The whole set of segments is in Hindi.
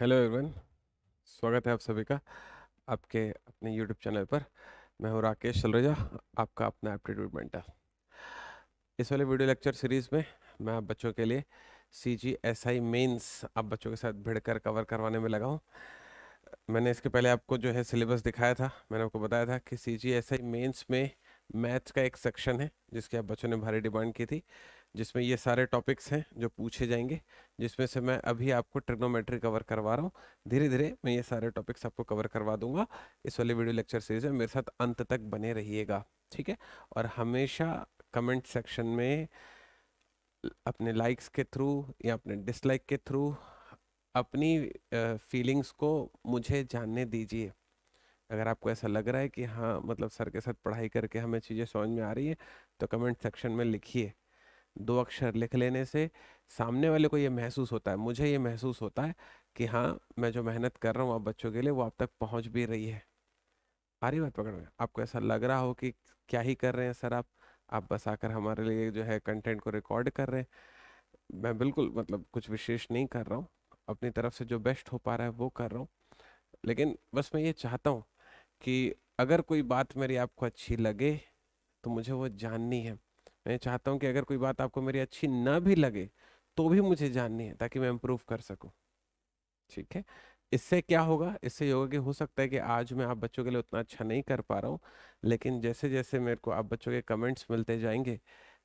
हेलो एवरीवन स्वागत है आप सभी का आपके अपने यूट्यूब चैनल पर मैं हूँ राकेश सलरेजा आपका अपना एप्टीट्यूड मेंटर इस वाले वीडियो लेक्चर सीरीज़ में मैं आप बच्चों के लिए सी जी एस आई मेन्स आप बच्चों के साथ भिड़कर कवर करवाने में लगा हूँ मैंने इसके पहले आपको जो है सिलेबस दिखाया था मैंने आपको बताया था कि C G S I mains में मैथ्स का एक सेक्शन है जिसकी आप बच्चों ने भारी डिमांड की थी जिसमें ये सारे टॉपिक्स हैं जो पूछे जाएंगे जिसमें से मैं अभी आपको ट्रिग्नोमेट्री कवर करवा रहा हूँ धीरे धीरे मैं ये सारे टॉपिक्स आपको कवर करवा दूंगा इस वाले वीडियो लेक्चर सीरीज में मेरे साथ अंत तक बने रहिएगा ठीक है और हमेशा कमेंट सेक्शन में अपने लाइक्स के थ्रू या अपने डिसलाइक के थ्रू अपनी फीलिंग्स को मुझे जानने दीजिए अगर आपको ऐसा लग रहा है कि हाँ मतलब सर के साथ पढ़ाई करके हमें चीज़ें समझ में आ रही है तो कमेंट सेक्शन में लिखिए दो अक्षर लिख लेने से सामने वाले को ये महसूस होता है मुझे ये महसूस होता है कि हाँ मैं जो मेहनत कर रहा हूँ आप बच्चों के लिए वो आप तक पहुँच भी रही है आ रही बात पकड़ में आपको ऐसा लग रहा हो कि क्या ही कर रहे हैं सर आप आप बस आकर हमारे लिए जो है कंटेंट को रिकॉर्ड कर रहे हैं मैं बिल्कुल मतलब कुछ विशेष नहीं कर रहा हूँ अपनी तरफ से जो बेस्ट हो पा रहा है वो कर रहा हूँ लेकिन बस मैं ये चाहता हूँ कि अगर कोई बात मेरी आपको अच्छी लगे तो मुझे वो जाननी है मैं चाहता हूँ कि अगर कोई बात आपको मेरी अच्छी ना भी लगे तो भी मुझे जाननी है ताकि मैं इम्प्रूव कर सकूँ ठीक है इससे क्या होगा इससे ये होगा कि हो सकता है कि आज मैं आप बच्चों के लिए उतना अच्छा नहीं कर पा रहा हूँ लेकिन जैसे जैसे मेरे को आप बच्चों के कमेंट्स मिलते जाएंगे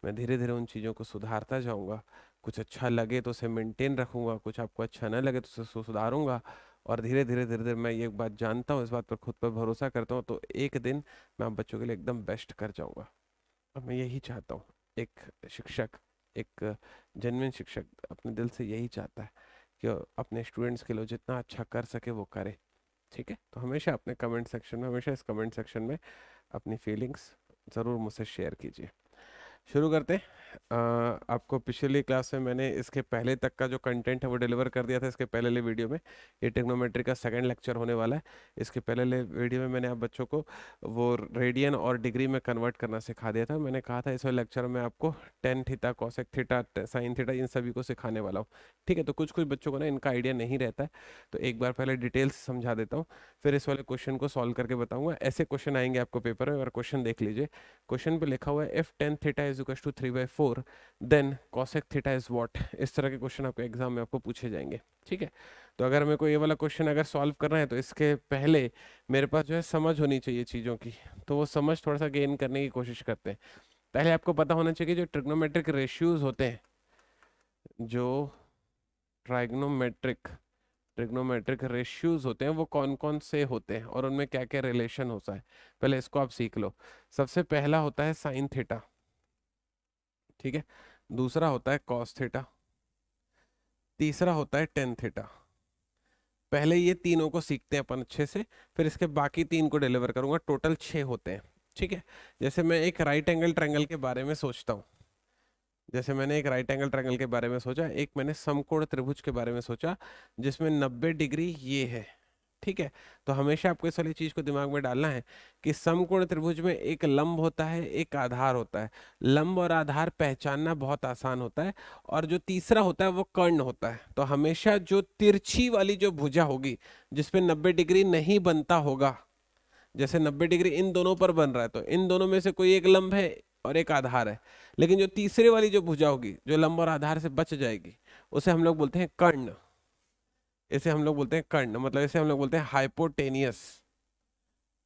मैं धीरे धीरे उन चीज़ों को सुधारता जाऊँगा कुछ अच्छा लगे तो उसे मेंटेन रखूँगा कुछ आपको अच्छा ना लगे तो उसे सुधारूँगा और धीरे धीरे धीरे धीरे मैं ये बात जानता हूँ इस बात पर खुद पर भरोसा करता हूँ तो एक दिन मैं आप बच्चों के लिए एकदम बेस्ट कर जाऊँगा और मैं यही चाहता हूँ एक शिक्षक एक जेनविन शिक्षक अपने दिल से यही चाहता है कि अपने स्टूडेंट्स के लिए जितना अच्छा कर सके वो करे ठीक है तो हमेशा अपने कमेंट सेक्शन में हमेशा इस कमेंट सेक्शन में अपनी फीलिंग्स ज़रूर मुझसे शेयर कीजिए शुरू करते हैं आपको पिछली क्लास में मैंने इसके पहले तक का जो कंटेंट है वो डिलीवर कर दिया था इसके पहले वीडियो में ये टेक्नोमेट्री का सेकंड लेक्चर होने वाला है इसके पहले वीडियो में मैंने आप बच्चों को वो रेडियन और डिग्री में कन्वर्ट करना सिखा दिया था मैंने कहा था इस लेक्चर में आपको tan theta cosec theta sine theta इन सभी को सिखाने वाला हूँ ठीक है तो कुछ कुछ बच्चों को ना इनका आइडिया नहीं रहता है तो एक बार पहले डिटेल्स समझा देता हूँ फिर इस वाले क्वेश्चन को सॉल्व करके बताऊँगा ऐसे क्वेश्चन आएंगे आपको पेपर में और क्वेश्चन देख लीजिए क्वेश्चन पर लिखा हुआ है if tan theta is is equal to three by four then cosec theta is what इस तरह के क्वेश्चन आपको एग्जाम में आपको पूछे जाएंगे ठीक है तो अगर मेरे को ये वाला क्वेश्चन अगर सॉल्व करना है तो इसके पहले मेरे पास जो है समझ होनी चाहिए चीज़ों की तो वो समझ थोड़ा सा गेन करने की कोशिश करते हैं पहले आपको पता होना चाहिए जो ट्रिग्नोमेट्रिक रेशियोज होते हैं जो ट्राइग्नोमेट्रिक ट्रिग्नोमेट्रिक रेशियोज होते हैं वो कौन कौन से होते हैं और उनमें क्या क्या रिलेशन होता है पहले इसको आप सीख लो सबसे पहला होता है साइन थीटा ठीक है दूसरा होता है कॉस थीटा तीसरा होता है टेन थीटा पहले ये तीनों को सीखते हैं अपन अच्छे से फिर इसके बाकी तीन को डिलीवर करूंगा टोटल छः होते हैं ठीक है जैसे मैं एक राइट एंगल ट्रैंगल के बारे में सोचता हूँ जैसे मैंने एक राइट एंगल ट्रैंगल के बारे में सोचा एक मैंने समकोण त्रिभुज के बारे में सोचा जिसमें 90 डिग्री ये है ठीक है तो हमेशा आपको इस वाली चीज को दिमाग में डालना है कि समकोण त्रिभुज में एक लंब होता है एक आधार होता है लंब और आधार पहचानना बहुत आसान होता है और जो तीसरा होता है वो कर्ण होता है तो हमेशा जो तिरछी वाली जो भुजा होगी जिसपे नब्बे डिग्री नहीं बनता होगा जैसे नब्बे डिग्री इन दोनों पर बन रहा है तो इन दोनों में से कोई एक लंब है और एक आधार है लेकिन जो तीसरे वाली जो भुजा होगी जो लंब और आधार से बच जाएगी उसे हम लोग बोलते हैं कर्ण इसे हम लोग बोलते हैं कर्ण मतलब इसे हम लोग बोलते हैं हाइपोटेनियस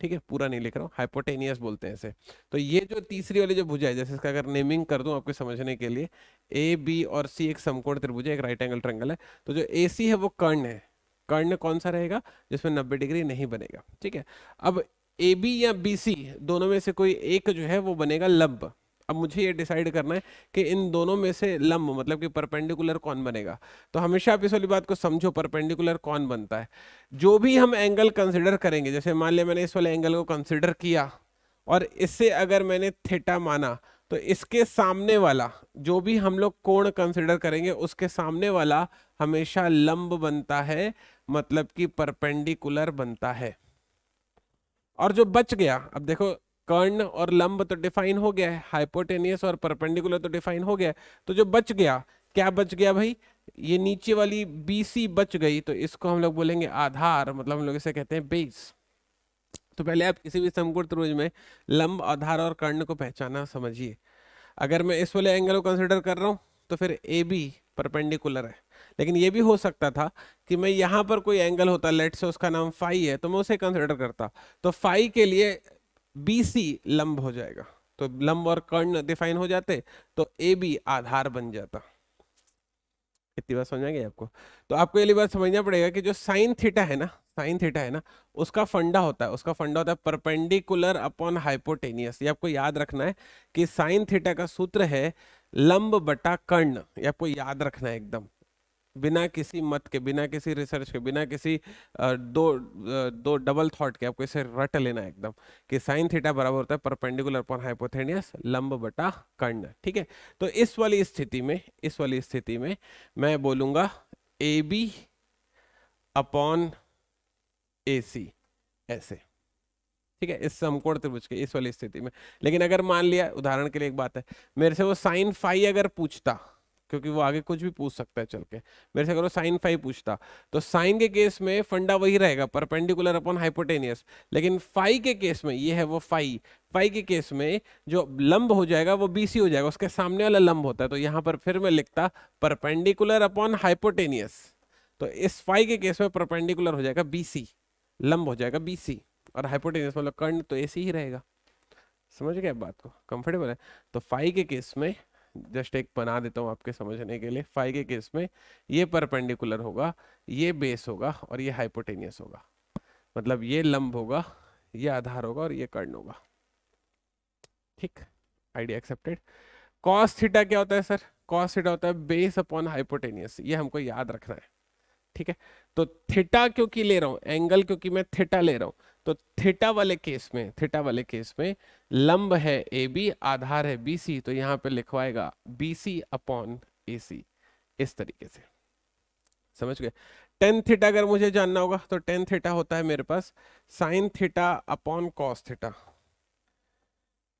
ठीक है पूरा नहीं लिख रहा हूँ हाइपोटेनियस बोलते हैं इसे तो ये जो तीसरी वाली जो भुजा है जैसे इसका अगर नेमिंग कर दूँ आपके समझने के लिए ए बी और सी एक समकोण त्रिभुज है एक राइट एंगल ट्रंगल है तो जो ए सी है वो कर्ण है कर्ण कौन सा रहेगा जिसमें नब्बे डिग्री नहीं बनेगा ठीक है अब ए बी या बी सी दोनों में से कोई एक जो है वो बनेगा लंब अब मुझे ये डिसाइड करना है कि इन दोनों में से लंब मतलब कि परपेंडिकुलर कौन बनेगा तो हमेशा आप इस वाली बात को समझो परपेंडिकुलर कौन बनता है जो भी हम एंगल कंसिडर करेंगे जैसे मान लिया मैंने इस वाले एंगल को कंसिडर किया और इससे अगर मैंने थेटा माना तो इसके सामने वाला जो भी हम लोग कोण कंसिडर करेंगे उसके सामने वाला हमेशा लंब बनता है मतलब कि परपेंडिकुलर बनता है और जो बच गया अब देखो कर्ण और लंब तो डिफाइन हो गया है हाइपोटेनियस और परपेंडिकुलर तो डिफाइन हो गया तो जो बच गया क्या बच गया भाई ये नीचे वाली बीसी बच गई तो इसको हम लोग बोलेंगे आधार मतलब हम लोग इसे कहते हैं बेस तो पहले आप किसी भी समकोण त्रिभुज में लंब आधार और कर्ण को पहचाना समझिए अगर मैं इस वाले एंगल को कंसिडर कर रहा हूँ तो फिर ए बी परपेंडिकुलर है लेकिन ये भी हो सकता था कि मैं यहाँ पर कोई एंगल होता लेट से उसका नाम फाई है तो मैं उसे कंसिडर करता तो फाई के लिए बी सी लंब हो जाएगा तो लंब और कर्ण डिफाइन हो जाते तो ए बी आधार बन जाता इतनी बात समझ आएगी आपको तो आपको ये बात समझना पड़ेगा कि जो साइन थीटा है ना साइन थीटा है ना उसका फंडा होता है उसका फंडा होता है परपेंडिकुलर अपॉन हाइपोटेनियस ये आपको याद रखना है कि साइन थीटा का सूत्र है लंब बटा कर्ण ये आपको याद रखना है एकदम बिना किसी मत के बिना किसी रिसर्च के बिना किसी दो दो डबल थॉट के आपको इसे रट लेना है एकदम कि साइन थीटा बराबर होता है परपेंडिकुलर अपॉन हाइपोथेनियस लंब बटा कर्ण ठीक है तो इस वाली स्थिति में इस वाली स्थिति में मैं बोलूंगा ए बी अपॉन ए सी ऐसे ठीक है इस समकोण त्रिभुज के इस वाली स्थिति में लेकिन अगर मान लिया उदाहरण के लिए एक बात है मेरे से वो साइन फाइव अगर पूछता क्योंकि वो आगे कुछ भी पूछ सकता है चल के मेरे से करो साइन फाइव पूछता तो साइन के केस में फंडा वही रहेगा परपेंडिकुलर अपॉन हाइपोटेनियस लेकिन फाइव के केस में ये है वो फाइव फाइव के केस में जो लंब हो जाएगा वो बीसी हो जाएगा उसके सामने वाला लंब होता है तो यहाँ पर फिर मैं लिखता परपेंडिकुलर अपॉन हाइपोटेनियस तो इस फाइव के केस में परपेंडिकुलर हो जाएगा बी लंब हो जाएगा बी और हाइपोटेनियस मतलब कर्ण तो ऐसे ही रहेगा समझ गया बात को कंफर्टेबल है तो फाइव के केस में जस्ट एक बना देता हूँ आपके समझने के लिए फाइव के केस में ये परपेंडिकुलर होगा ये बेस होगा और ये हाइपोटेनियस होगा मतलब ये लंब होगा ये आधार होगा और ये कर्ण होगा ठीक आइडिया एक्सेप्टेड कॉस थीटा क्या होता है सर कॉस थीटा होता है बेस अपॉन हाइपोटेनियस ये हमको याद रखना है ठीक है तो थीटा क्योंकि ले रहा हूँ एंगल क्योंकि मैं थीटा ले रहा हूँ तो थीटा वाले केस में थीटा वाले केस में लंब है ए बी आधार है बी सी तो यहां पे लिखवाएगा बी सी अपॉन ए सी इस तरीके से समझ गए टेन थीटा अगर मुझे जानना होगा तो टेन थीटा होता है मेरे पास sine theta upon cos theta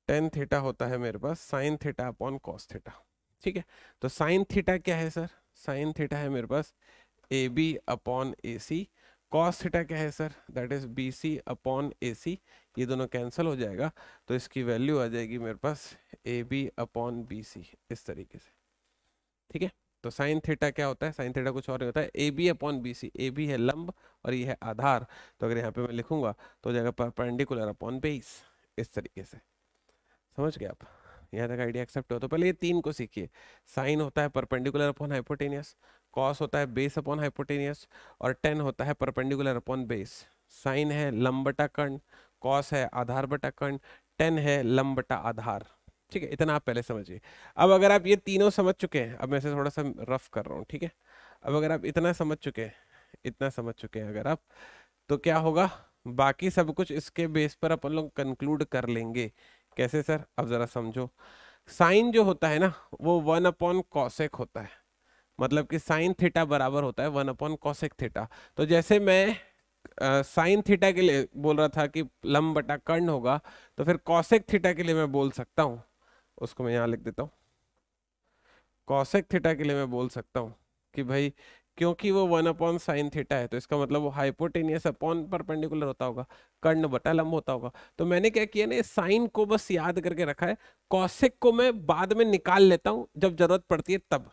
tan theta होता है मेरे पास sine theta upon cos theta ठीक है तो साइन थीटा क्या है सर साइन थीटा है मेरे पास A B upon A C cos theta क्या है sir that is B C upon A C ये दोनों कैंसिल हो जाएगा तो इसकी वैल्यू आ जाएगी मेरे पास A B upon B C इस तरीके से ठीक है तो साइन थीटा क्या होता है साइन थीटा कुछ और नहीं होता है A B upon B C A B है लंब और ये है आधार तो अगर यहाँ पे मैं लिखूंगा तो हो जाएगा परपेंडिकुलर अपॉन बेस इस तरीके से समझ गए आप यहाँ तक आइडिया एक्सेप्ट हो तो पहले ये तीन को सीखिए साइन होता है परपेंडिकुलर अपॉन हाइपोटेनियस कॉस होता है बेस अपॉन हाइपोटेनियस और टेन होता है परपेंडिकुलर अपॉन बेस साइन है लम्बटा कर्ण कॉस है आधार बटा कर्ण टेन है लम्बटा आधार ठीक है इतना आप पहले समझिए अब अगर आप ये तीनों समझ चुके हैं अब मैं इसे थोड़ा सा रफ कर रहा हूँ ठीक है अब अगर आप इतना समझ चुके हैं इतना समझ चुके हैं अगर आप तो क्या होगा बाकी सब कुछ इसके बेस पर अपन लोग कंक्लूड कर लेंगे कैसे सर अब जरा समझो साइन जो होता है ना वो वन अपॉन कॉसेक होता है मतलब कि साइन थीटा बराबर होता है वन अपॉन कॉसेक थीटा तो जैसे मैं साइन थीटा के लिए बोल रहा था कि लम बटा कर्ण होगा तो फिर कॉसेक थीटा के लिए मैं बोल सकता हूँ उसको मैं यहाँ लिख देता हूँ कॉसेक थीटा के लिए मैं बोल सकता हूँ कि भाई क्योंकि वो वन अपॉन साइन थीटा है तो इसका मतलब वो हाइपोटेनियस अपॉन परपेंडिकुलर होता होगा कर्ण बटा लम्ब होता होगा तो मैंने क्या किया ना साइन को बस याद करके रखा है कॉसेक को मैं बाद में निकाल लेता हूँ जब जरूरत पड़ती है तब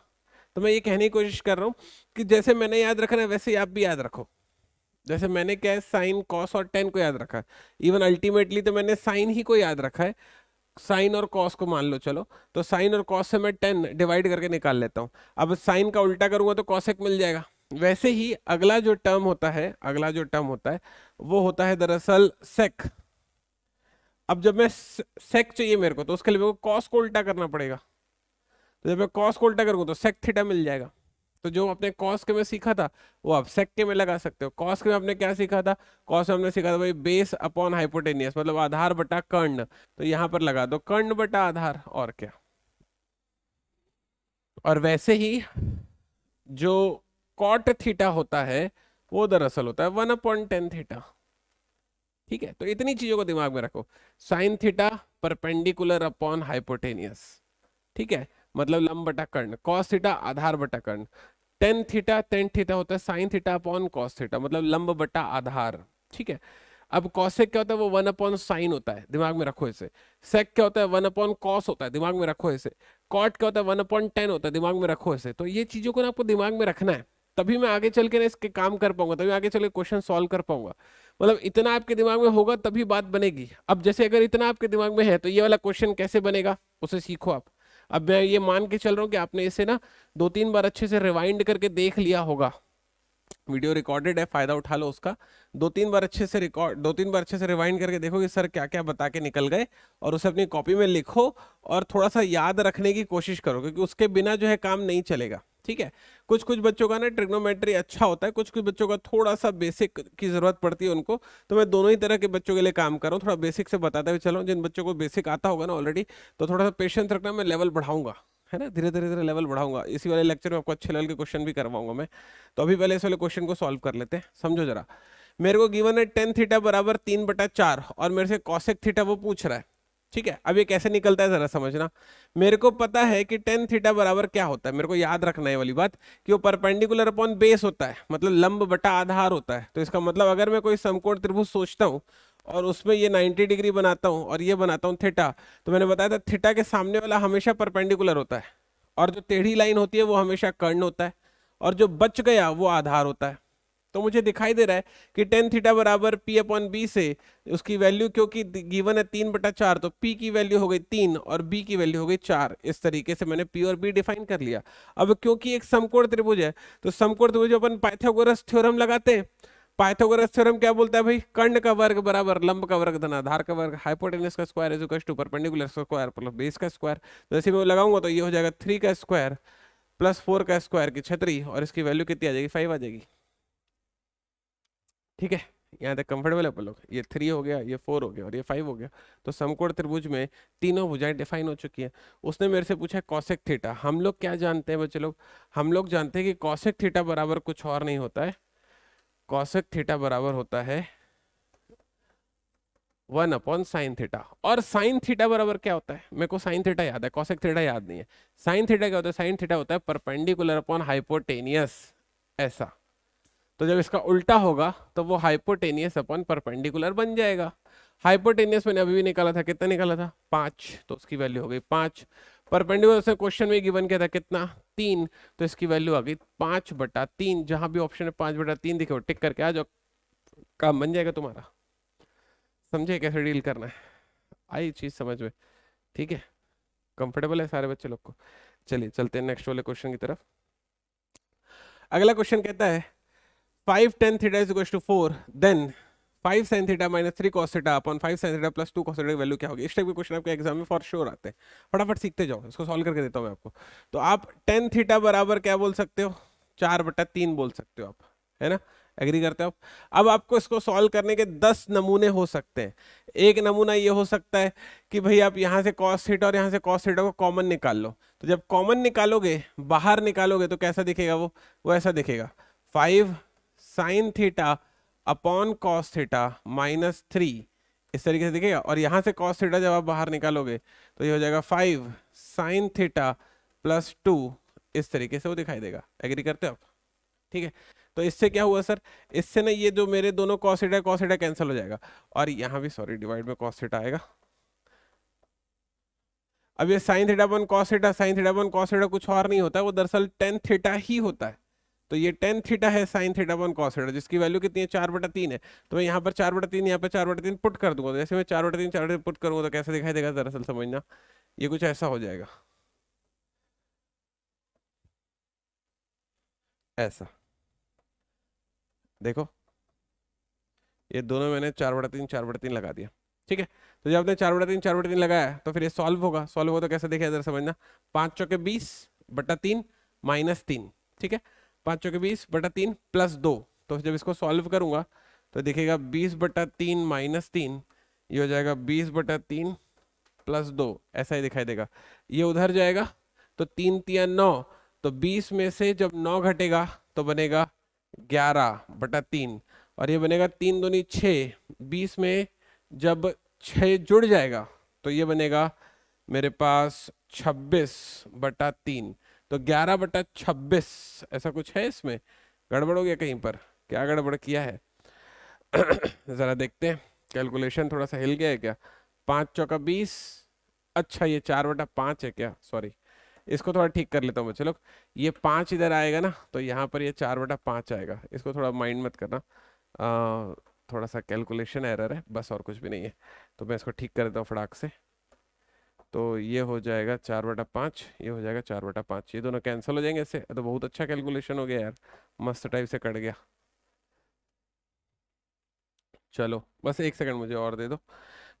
तो मैं ये कहने की कोशिश कर रहा हूँ कि जैसे मैंने याद रखा है वैसे आप भी याद रखो जैसे मैंने क्या है साइन कॉस और टेन को याद रखा है इवन अल्टीमेटली तो मैंने साइन ही को याद रखा है साइन और कॉस को मान लो चलो तो साइन और कॉस से मैं टेन डिवाइड करके निकाल लेता हूँ अब साइन का उल्टा करूँगा तो कॉस एक मिल जाएगा वैसे ही अगला जो टर्म होता है अगला जो टर्म होता है वो होता है दरअसल सेक अब जब मैं सेक चाहिए मेरे को तो उसके लिए मेरे को कॉस को उल्टा करना पड़ेगा तो जब मैं कॉस को उल्टा करूँगा तो सेक थीटा मिल जाएगा तो जो आपने कॉस के में सीखा था वो आप सेक के में लगा सकते हो कॉस के में आपने क्या सीखा था कॉस में हमने सीखा था भाई बेस अपॉन हाइपोटेनियस मतलब आधार बटा कर्ण तो यहाँ पर लगा दो कर्ण बटा आधार और क्या और वैसे ही जो कॉट थीटा होता है वो दरअसल होता है वन अपॉइंट टेन थीटा ठीक है तो इतनी चीजों को दिमाग में रखो sine theta perpendicular upon hypotenuse ठीक है मतलब लंब बटा कर्ण कॉस थीटा आधार बटा कर्ण टेन थीटा टेन थीटा होता है sine theta upon cos theta मतलब लंब बटा आधार ठीक है अब कॉसेक क्या होता है वो वन अपॉन साइन होता है दिमाग में रखो इसे सेक क्या होता है वन अपॉन कॉस होता है दिमाग में रखो इसे कॉट क्या होता है वन अपॉन टेन होता है दिमाग में रखो इसे तो ये चीजों को ना आपको दिमाग में रखना है तभी मैं आगे चल के ना इसके काम कर पाऊंगा तभी आगे चल के क्वेश्चन सोल्व कर पाऊंगा मतलब इतना आपके दिमाग में होगा तभी बात बनेगी अब जैसे अगर इतना आपके दिमाग में है तो ये वाला क्वेश्चन कैसे बनेगा उसे सीखो आप अब मैं ये मान के चल रहा हूँ कि आपने इसे ना दो तीन बार अच्छे से रिवाइंड करके देख लिया होगा वीडियो रिकॉर्डेड है फ़ायदा उठा लो उसका दो तीन बार अच्छे से रिकॉर्ड दो तीन बार अच्छे से रिवाइंड करके देखो कि सर क्या क्या बता के निकल गए और उसे अपनी कॉपी में लिखो और थोड़ा सा याद रखने की कोशिश करो क्योंकि उसके बिना जो है काम नहीं चलेगा ठीक है कुछ कुछ बच्चों का ना ट्रिग्नोमेट्री अच्छा होता है कुछ कुछ बच्चों का थोड़ा सा बेसिक की ज़रूरत पड़ती है उनको तो मैं दोनों ही तरह के बच्चों के लिए काम कर रहा हूँ थोड़ा बेसिक से बताता हुए चलो जिन बच्चों को बेसिक आता होगा ना ऑलरेडी तो थोड़ा सा पेशेंस रखना मैं लेवल बढ़ाऊंगा है ना धीरे धीरे धीरे लेवल बढ़ाऊंगा इसी वाले लेक्चर में आपको अच्छे लेवल के क्वेश्चन भी करवाऊंगा मैं तो अभी पहले इस वाले क्वेश्चन को सॉल्व कर लेते हैं समझो जरा मेरे को गिवन है टेन थीटा बराबर तीन बटा चार और मेरे से कॉसेक थीटा वो पूछ रहा है ठीक है अब ये कैसे निकलता है जरा समझना मेरे को पता है कि टेन थीटा बराबर क्या होता है मेरे को याद रखना है वाली बात कि वो परपेंडिकुलर अपॉन बेस होता है मतलब लंब बटा आधार होता है तो इसका मतलब अगर मैं कोई समकोण त्रिभुज सोचता हूँ और उसमें ये 90 डिग्री बनाता हूँ और ये बनाता हूँ थीटा तो मैंने बताया था थीटा के सामने वाला हमेशा परपेंडिकुलर होता है और जो टेढ़ी लाइन होती है वो हमेशा कर्ण होता है और जो बच गया वो आधार होता है तो मुझे दिखाई दे रहा है कि टेन थीटा बराबर पी अपॉन बी से उसकी वैल्यू क्योंकि गिवन है तीन बटा चार तो पी की वैल्यू हो गई तीन और बी की वैल्यू हो गई चार इस तरीके से मैंने पी और बी डिफाइन कर लिया अब क्योंकि एक समकोण त्रिभुज है तो समकोण त्रिभुज अपन पाइथागोरस थ्योरम लगाते हैं पाइथागोरस थ्योरम क्या बोलता है भाई कर्ण का वर्ग बराबर लंब का वर्ग धनाधार का वर्ग हाइपोटेनस का square is equal to perpendicular square plus base का स्क्वायर जैसे मैं लगाऊंगा तो ये हो जाएगा थ्री का स्क्वायर प्लस फोर का स्क्वायर की छतरी और इसकी वैल्यू कितनी आ जाएगी फाइव आ जाएगी ठीक है यहाँ तक कंफर्टेबल है लोग ये थ्री हो गया ये फोर हो गया और ये फाइव हो गया तो समकोण त्रिभुज में तीनों भुजाएं डिफाइन हो चुकी हैं उसने मेरे से पूछा कौशिक थीटा हम लोग क्या जानते हैं बच्चे लोग हम लोग जानते हैं कि कौशिक थीटा बराबर कुछ और नहीं होता है कौशिक थीटा बराबर होता है वन अपॉन साइन थीटा और साइन थीटा बराबर क्या होता है मेरे को साइन थीटा याद है कौशिक थीटा याद नहीं है साइन थीटा क्या होता है साइन थीटा होता है परपेंडिकुलर अपॉन हाइपोटेनियस ऐसा तो जब इसका उल्टा होगा तो वो हाइपोटेनियस अपन परपेंडिकुलर बन जाएगा हाइपोटेनियस मैंने अभी भी निकाला था कितना निकाला था पाँच तो उसकी वैल्यू हो गई पाँच परपेंडिकुलर से क्वेश्चन में गिवन किया था कितना तीन तो इसकी वैल्यू आ गई पाँच बटा तीन जहाँ भी ऑप्शन है पाँच बटा तीन वो टिक करके आ जाओ काम बन जाएगा तुम्हारा समझे कैसे डील करना है आई चीज़ समझ में ठीक है कंफर्टेबल है सारे बच्चे लोग को चलिए चलते हैं नेक्स्ट वाले क्वेश्चन की तरफ अगला क्वेश्चन कहता है 5 tan theta is equals to 4 then 5 sin theta minus 3 cos theta upon 5 sin theta plus 2 cos theta की वैल्यू क्या होगी इस टाइप के क्वेश्चन आपके एग्जाम में फॉर श्योर आते हैं फटाफट सीखते जाओ इसको सॉल्व करके देता हूँ मैं आपको तो आप टेन थीटा बराबर क्या बोल सकते हो चार बटा तीन बोल सकते हो आप है ना एग्री करते हो अब आपको इसको सॉल्व करने के दस नमूने हो सकते हैं एक नमूना ये हो सकता है कि भाई आप यहाँ से कॉस थीटा और यहाँ से कॉस थीटा को कॉमन निकाल लो तो जब कॉमन निकालोगे बाहर निकालोगे तो कैसा दिखेगा वो वो ऐसा दिखेगा five sine theta upon cos theta minus three इस तरीके से दिखेगा और यहाँ से कॉस थीटा जब आप बाहर निकालोगे तो ये हो जाएगा five sine theta plus two इस तरीके से वो दिखाई देगा एग्री करते हो आप ठीक है तो इससे क्या हुआ सर इससे ना ये जो मेरे दोनों कॉसिटा कॉसिटा कैंसिल हो जाएगा और यहाँ भी सॉरी डिवाइड में कॉसिटा आएगा अब ये sine theta one cos theta sine theta one cos theta कुछ और नहीं होता वो दरअसल टेन थीटा ही होता है तो ये टेन थीटा है sine theta one cos theta जिसकी वैल्यू कितनी है चार बटा तीन है तो मैं यहाँ पर चार बटा तीन यहाँ पर चार बटा तीन पुट कर दूंगा जैसे मैं चार बटा तीन चार बटा पुट करूँगा तो कैसे दिखाई देगा दरअसल समझना ये कुछ ऐसा हो जाएगा ऐसा देखो ये दोनों मैंने चार बटा तीन चार बटा तीन लगा दिया ठीक है तो जब आपने चार बटा तीन चार बटा तीन लगाया तो फिर ये सॉल्व होगा सॉल्व होगा तो कैसे देखा समझना पाँच चौके बीस बटा तीन माइनस तीन ठीक है पाँच चौके बीस बटा तीन प्लस दो तो जब इसको सॉल्व करूँगा तो देखिएगा बीस बटा तीन माइनस तीन ये हो जाएगा बीस बटा तीन प्लस दो ऐसा ही दिखाई देगा ये उधर जाएगा तो तीन तिया नौ तो बीस में से जब नौ घटेगा तो बनेगा ग्यारह बटा तीन और ये बनेगा तीन दूनी छः बीस में जब छः जुड़ जाएगा तो ये बनेगा मेरे पास छब्बीस बटा तीन तो ग्यारह बटा छब्बीस ऐसा कुछ है इसमें गड़बड़ हो गया कहीं पर क्या गड़बड़ किया है ज़रा देखते हैं कैलकुलेशन थोड़ा सा हिल गया है क्या पाँच चौका बीस अच्छा ये चार बटा पाँच है क्या सॉरी इसको थोड़ा ठीक कर लेता हूँ बच्चे लोग ये पाँच इधर आएगा ना तो यहाँ पर ये चार बटा पाँच आएगा इसको थोड़ा माइंड मत करना आ, थोड़ा सा कैलकुलेशन एरर है बस और कुछ भी नहीं है तो मैं इसको ठीक कर देता हूँ फटाक से तो ये हो जाएगा चार बटा पाँच ये हो जाएगा चार बटा पाँच ये दोनों कैंसिल हो जाएंगे इससे तो बहुत अच्छा कैलकुलेशन हो गया यार मस्त टाइप से कट गया चलो बस एक सेकंड मुझे और दे दो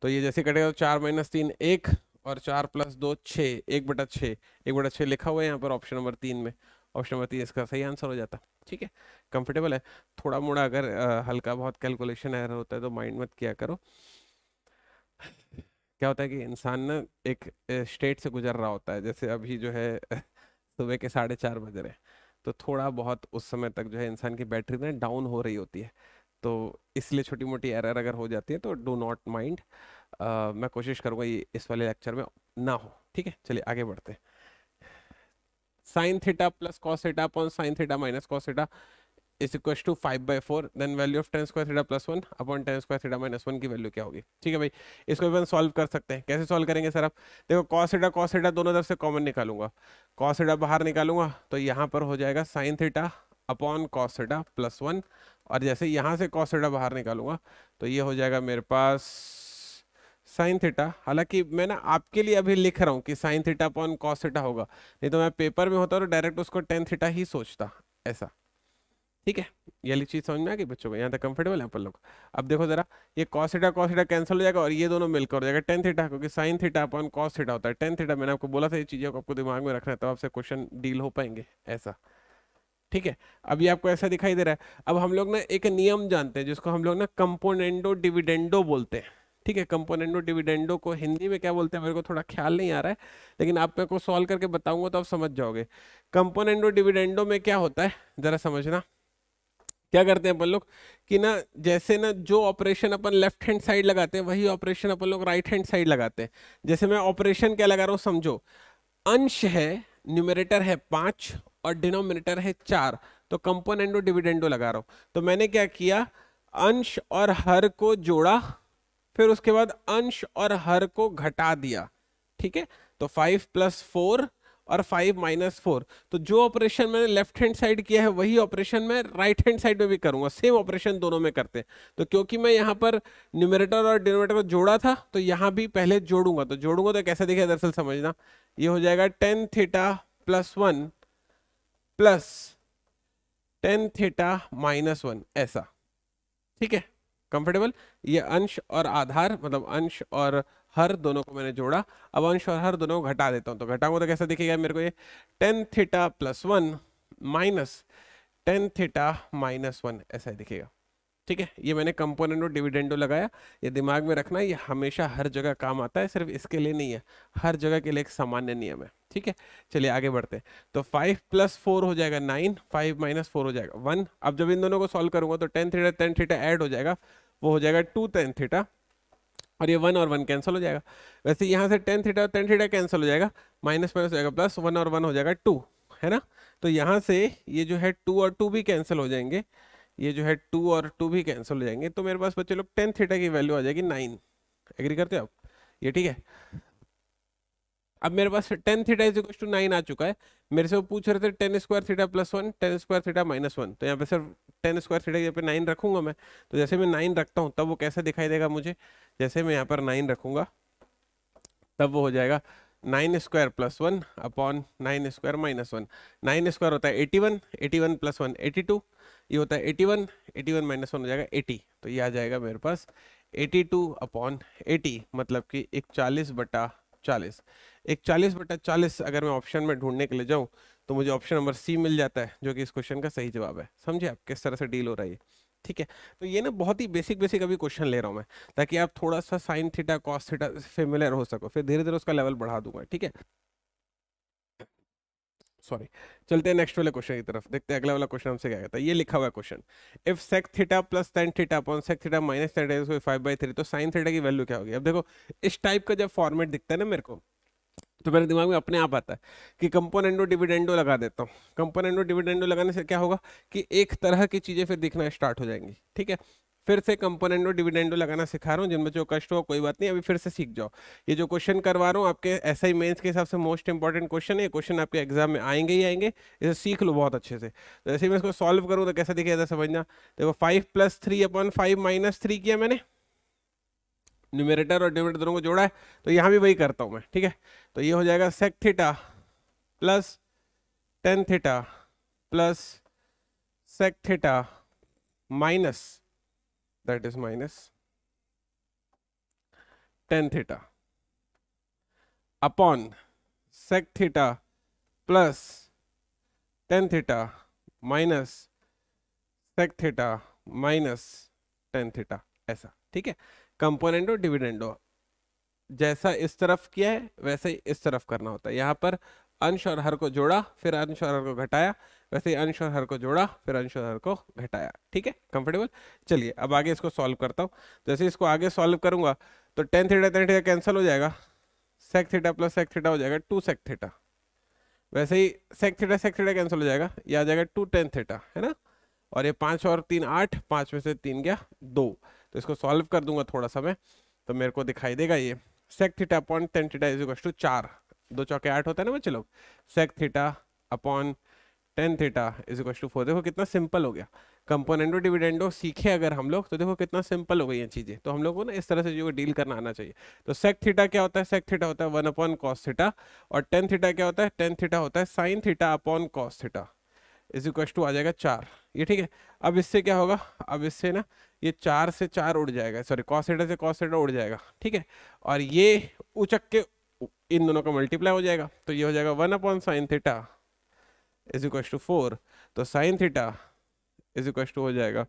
तो ये जैसे कटेगा तो चार माइनस तीन एक और चार प्लस दो छः एक बटा छः एक बटा छः लिखा हुआ है यहाँ पर ऑप्शन नंबर तीन में ऑप्शन नंबर तीन इसका सही आंसर हो जाता ठीक है कंफर्टेबल है थोड़ा मोड़ा अगर आ, हल्का बहुत कैलकुलेशन एरर होता है तो माइंड मत किया करो क्या होता है कि इंसान ना एक स्टेट से गुजर रहा होता है जैसे अभी जो है सुबह के साढ़े चार बज रहे हैं तो थोड़ा बहुत उस समय तक जो है इंसान की बैटरी ना डाउन हो रही होती है तो इसलिए छोटी मोटी एरर अगर हो जाती है तो डो नॉट माइंड मैं कोशिश करूँगा ये इस वाले लेक्चर में ना हो ठीक है चलिए आगे बढ़ते हैं sine theta plus cos theta upon sine theta minus cos theta is equal to five by four then value of tan square theta plus one upon tan square theta minus one की वैल्यू क्या होगी ठीक है भाई इसको भी हम सॉल्व कर सकते हैं कैसे सॉल्व करेंगे सर आप देखो कॉस थीटा कॉस थीटा दोनों तरफ से कॉमन निकालूंगा कॉस थीटा बाहर निकालूंगा तो यहाँ पर हो जाएगा sine theta upon cos theta plus one और जैसे यहाँ से कॉस थीटा बाहर निकालूंगा तो ये हो जाएगा मेरे पास साइन थीटा हालांकि मैं ना आपके लिए अभी लिख रहा हूँ कि sine theta upon cos theta होगा नहीं तो मैं पेपर में होता तो डायरेक्ट उसको टेन थीटा ही सोचता ऐसा ठीक है ये चीज समझ में आ गई बच्चों को यहाँ तक कंफर्टेबल है अपन लोग अब देखो जरा ये कॉसिटा कॉसिटा कैंसिल हो जाएगा और ये दोनों मिलकर हो जाएगा टेन थीटा क्योंकि sine theta upon cos theta होता है टेन थीटा मैंने आपको बोला था ये चीज़ों को आपको दिमाग में रखना है तो आपसे क्वेश्चन डील हो पाएंगे ऐसा ठीक है अब आपको ऐसा दिखाई दे रहा है अब हम लोग ना एक नियम जानते हैं जिसको हम लोग ना कंपोनेंडो डिविडेंडो बोलते हैं ठीक है कंपोनेंडो डिविडेंडो को हिंदी में क्या बोलते हैं मेरे को थोड़ा ख्याल नहीं आ रहा है लेकिन आप मेरे को सॉल्व करके बताऊंगा तो आप समझ जाओगे कंपोनेंडो डिविडेंडो में क्या होता है ज़रा समझना क्या करते हैं अपन लोग कि ना जैसे ना जो ऑपरेशन अपन लेफ्ट हैंड साइड लगाते हैं वही ऑपरेशन अपन लोग राइट हैंड साइड लगाते हैं जैसे मैं ऑपरेशन क्या लगा रहा हूँ समझो अंश है न्यूमरेटर है पाँच और डिनोमिनेटर है चार तो कंपोनेंडो डिविडेंडो लगा रहा हूँ तो मैंने क्या किया अंश और हर को जोड़ा फिर उसके बाद अंश और हर को घटा दिया ठीक है तो फाइव प्लस फोर और फाइव माइनस फोर तो जो ऑपरेशन मैंने लेफ्ट हैंड साइड किया है वही ऑपरेशन मैं राइट हैंड साइड में भी करूंगा सेम ऑपरेशन दोनों में करते हैं तो क्योंकि मैं यहाँ पर न्यूमरेटर और डिनोमेटर को जोड़ा था तो यहाँ भी पहले जोड़ूंगा तो जोड़ूंगा तो कैसा दिखेगा दरअसल समझना ये हो जाएगा tan theta plus one plus tan theta minus one ऐसा ठीक है कंफर्टेबल ये अंश और आधार मतलब अंश और हर दोनों को मैंने जोड़ा अब अंश और हर दोनों को घटा देता हूँ तो घटाऊंगा तो कैसा दिखेगा मेरे को ये tan theta plus one minus tan theta minus one ऐसा दिखेगा ठीक है ये मैंने कंपोनेंट और डिविडेंडो लगाया ये दिमाग में रखना ये हमेशा हर जगह काम आता है सिर्फ इसके लिए नहीं है हर जगह के लिए एक सामान्य नियम है ठीक है चलिए आगे बढ़ते हैं तो फाइव प्लस फोर हो जाएगा नाइन फाइव माइनस फोर हो जाएगा वन अब जब इन दोनों को सॉल्व करूंगा तो tan theta tan theta add हो जाएगा वो हो जाएगा टू टेन थीटा और ये वन और वन कैंसिल हो जाएगा वैसे यहाँ से टेन थीटा और टेन थीटा कैंसिल हो जाएगा माइनस माइनस हो जाएगा प्लस वन और वन हो जाएगा टू है ना तो यहाँ से ये जो है टू और टू भी कैंसिल हो जाएंगे ये जो है टू और टू भी कैंसिल हो जाएंगे तो मेरे पास बच्चे लोग टेन थीटा की वैल्यू आ जाएगी नाइन एग्री करते हो आप ये ठीक है अब मेरे पास tan theta is equal to nine आ चुका है मेरे से वो पूछ रहे थे tan square theta plus one tan square theta minus one तो यहाँ पे सिर्फ टेन स्क्वायर फीट है यहाँ पे नाइन रखूंगा मैं तो जैसे मैं नाइन रखता हूँ तब वो कैसे दिखाई देगा मुझे जैसे मैं यहाँ पर नाइन रखूंगा तब वो हो जाएगा nine square plus one upon nine square minus one nine square होता है eighty one eighty one plus one eighty two ये होता है eighty one eighty one minus one हो जाएगा एटी तो ये आ जाएगा मेरे पास एटी टू अपॉन एटी मतलब कि एक चालीस बटा चालीस एक चालीस बटा चालीस अगर मैं ऑप्शन में ढूंढने के लिए जाऊँ तो मुझे ऑप्शन नंबर सी मिल जाता है जो कि इस क्वेश्चन का सही जवाब है समझे आप किस तरह से डील हो रहा है ठीक है तो ये ना बहुत ही बेसिक बेसिक अभी क्वेश्चन ले रहा हूँ मैं ताकि आप थोड़ा सा sine theta cos theta familiar हो सको फिर धीरे धीरे उसका लेवल बढ़ा दूंगा ठीक है सॉरी चलते हैं नेक्स्ट वाले क्वेश्चन की तरफ देखते हैं अगला वाला क्वेश्चन हमसे क्या कहता है ये लिखा हुआ question if sec theta plus tan theta upon sec theta minus tan theta five by three तो साइन थीटा की वैल्यू क्या होगी अब देखो इस टाइप का जब फॉर्मेट दिखता है ना मेरे को तो मेरे दिमाग में अपने आप आता है कि कंपोनेंडो डिविडेंडो लगा देता हूँ कंपोनेंडो डिविडेंडो लगाने से क्या होगा कि एक तरह की चीज़ें फिर दिखना स्टार्ट हो जाएंगी ठीक है फिर से कंपोनेंडो डिविडेंडो लगाना सिखा रहा हूँ बच्चों को कष्ट हो कोई बात नहीं अभी फिर से सीख जाओ ये जो क्वेश्चन करवा रहा हूँ आपके ऐसा ही मेन्स के हिसाब से मोस्ट इंपॉर्टेंट क्वेश्चन है ये क्वेश्चन आपके एग्जाम में आएंगे ही आएंगे इसे सीख लो बहुत अच्छे से तो ऐसे मैं इसको सॉल्व करूँ तो कैसा दिखेगा समझना देखो five plus three upon five minus three किया मैंने न्यूमेरेटर और डिनोमिनेटर दोनों को जोड़ा है तो यहाँ भी वही करता हूँ मैं ठीक है तो ये हो जाएगा sec theta plus tan theta plus sec theta minus that is minus tan theta upon sec theta plus tan theta minus sec theta minus tan theta ऐसा ठीक है कंपोनेंट और डिविडेंड हो जैसा इस तरफ किया है वैसे ही इस तरफ करना होता है यहाँ पर अंश और हर को जोड़ा फिर अंश और हर को घटाया वैसे ही अंश और हर को जोड़ा फिर अंश और हर को घटाया ठीक है कंफर्टेबल चलिए अब आगे इसको सॉल्व करता हूँ जैसे इसको आगे सॉल्व करूंगा तो tan theta tan theta cancel हो जाएगा sec theta plus sec theta हो जाएगा टू सेक थीटा वैसे ही sec theta sec theta cancel हो जाएगा ये आ जाएगा टू टेन थीटा है ना और ये पाँच और तीन आठ पाँच में से तीन गया दो तो इसको सॉल्व कर दूंगा थोड़ा सा मैं तो मेरे को दिखाई देगा ये sec theta upon tan theta is to चार दो चौके आठ होता है ना बच्चे लोग sec theta upon tan theta is to four देखो कितना सिंपल हो गया कंपोनेंटो डिविडेंडो सीखे अगर हम लोग तो देखो कितना सिंपल हो गई ये चीज़ें तो हम लोग को ना इस तरह से जो डील करना आना चाहिए तो सेक थीटा क्या होता है सेक थीटा होता है वन अपॉन कॉस थीटा और टेन थीटा क्या होता है टेन थीटा होता है sine theta upon cos theta is equal to आ जाएगा चार ये ठीक है अब इससे क्या होगा अब इससे ना ये चार से चार उड़ जाएगा सॉरी कॉस एटा से कॉस एटा उड़ जाएगा ठीक है और ये उचक के इन दोनों का मल्टीप्लाई हो जाएगा तो ये हो जाएगा one upon sine theta is equal to four तो sine theta is equal to हो जाएगा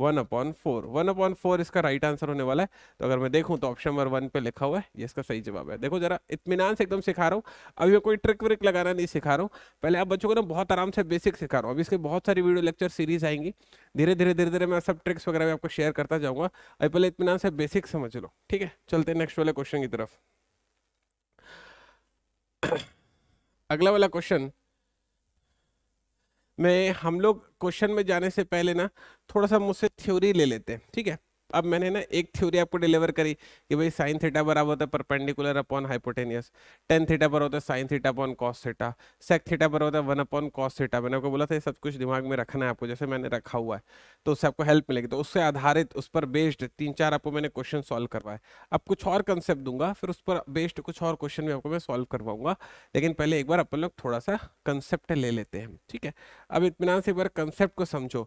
one upon four one upon four इसका राइट आंसर होने वाला है तो अगर मैं देखूं तो ऑप्शन नंबर वन पे लिखा हुआ है ये इसका सही जवाब है देखो जरा इतमान से एकदम सिखा रहा हूँ अभी मैं कोई ट्रिक व्रिक लगाना नहीं सिखा रहा हूँ पहले आप बच्चों को ना बहुत आराम से बेसिक सिखा रहा हूँ अभी इसके बहुत सारी वीडियो लेक्चर सीरीज आएंगी धीरे धीरे धीरे धीरे मैं सब ट्रिक्स वगैरह भी आपको शेयर करता जाऊँगा अभी पहले इतमान से बेसिक समझ लो ठीक है चलते नेक्स्ट वाले क्वेश्चन की तरफ अगला वाला क्वेश्चन मैं हम लोग क्वेश्चन में जाने से पहले ना थोड़ा सा मुझसे थ्योरी ले लेते हैं ठीक है अब मैंने ना एक थ्योरी आपको डिलीवर करी कि भाई साइन थीटा बराबर होता है perpendicular upon hypotenuse tan theta बराबर होता है sine theta upon cos theta sec theta बराबर होता है वन अपॉन कॉस थीटा मैंने आपको बोला था ये सब कुछ दिमाग में रखना है आपको जैसे मैंने रखा हुआ है तो उससे आपको हेल्प मिलेगी तो उससे आधारित उस पर बेस्ड तीन चार आपको मैंने क्वेश्चन सॉल्व करवाए अब कुछ और कंसेप्ट दूंगा फिर उस पर बेस्ड कुछ और क्वेश्चन भी आपको मैं सॉल्व करवाऊंगा लेकिन पहले एक बार अपन लोग थोड़ा सा कंसेप्ट ले लेते हैं ठीक है अब इतमान से एक बार कंसेप्ट को समझो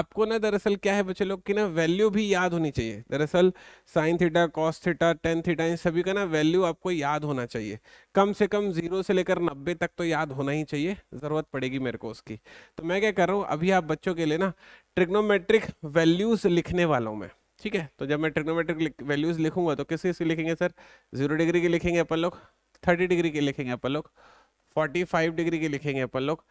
आपको ना दरअसल क्या है बच्चे लोग की ना वैल्यू भी याद होनी चाहिए दरअसल sine theta cos theta tan theta इन सभी का ना वैल्यू आपको याद होना चाहिए कम से कम जीरो से लेकर नब्बे तक तो याद होना ही चाहिए ज़रूरत पड़ेगी मेरे को उसकी तो मैं क्या कर रहा हूँ अभी आप बच्चों के लिए ना ट्रिग्नोमेट्रिक वैल्यूज़ लिखने वाला हूँ मैं ठीक है तो जब मैं ट्रिग्नोमेट्रिक वैल्यूज़ लिखूंगा तो किस किस लिखेंगे सर जीरो डिग्री के लिखेंगे अपन लोग थर्टी डिग्री के लिखेंगे अपन लोग फोर्टी फाइव डिग्री के लिखेंगे अपन लोग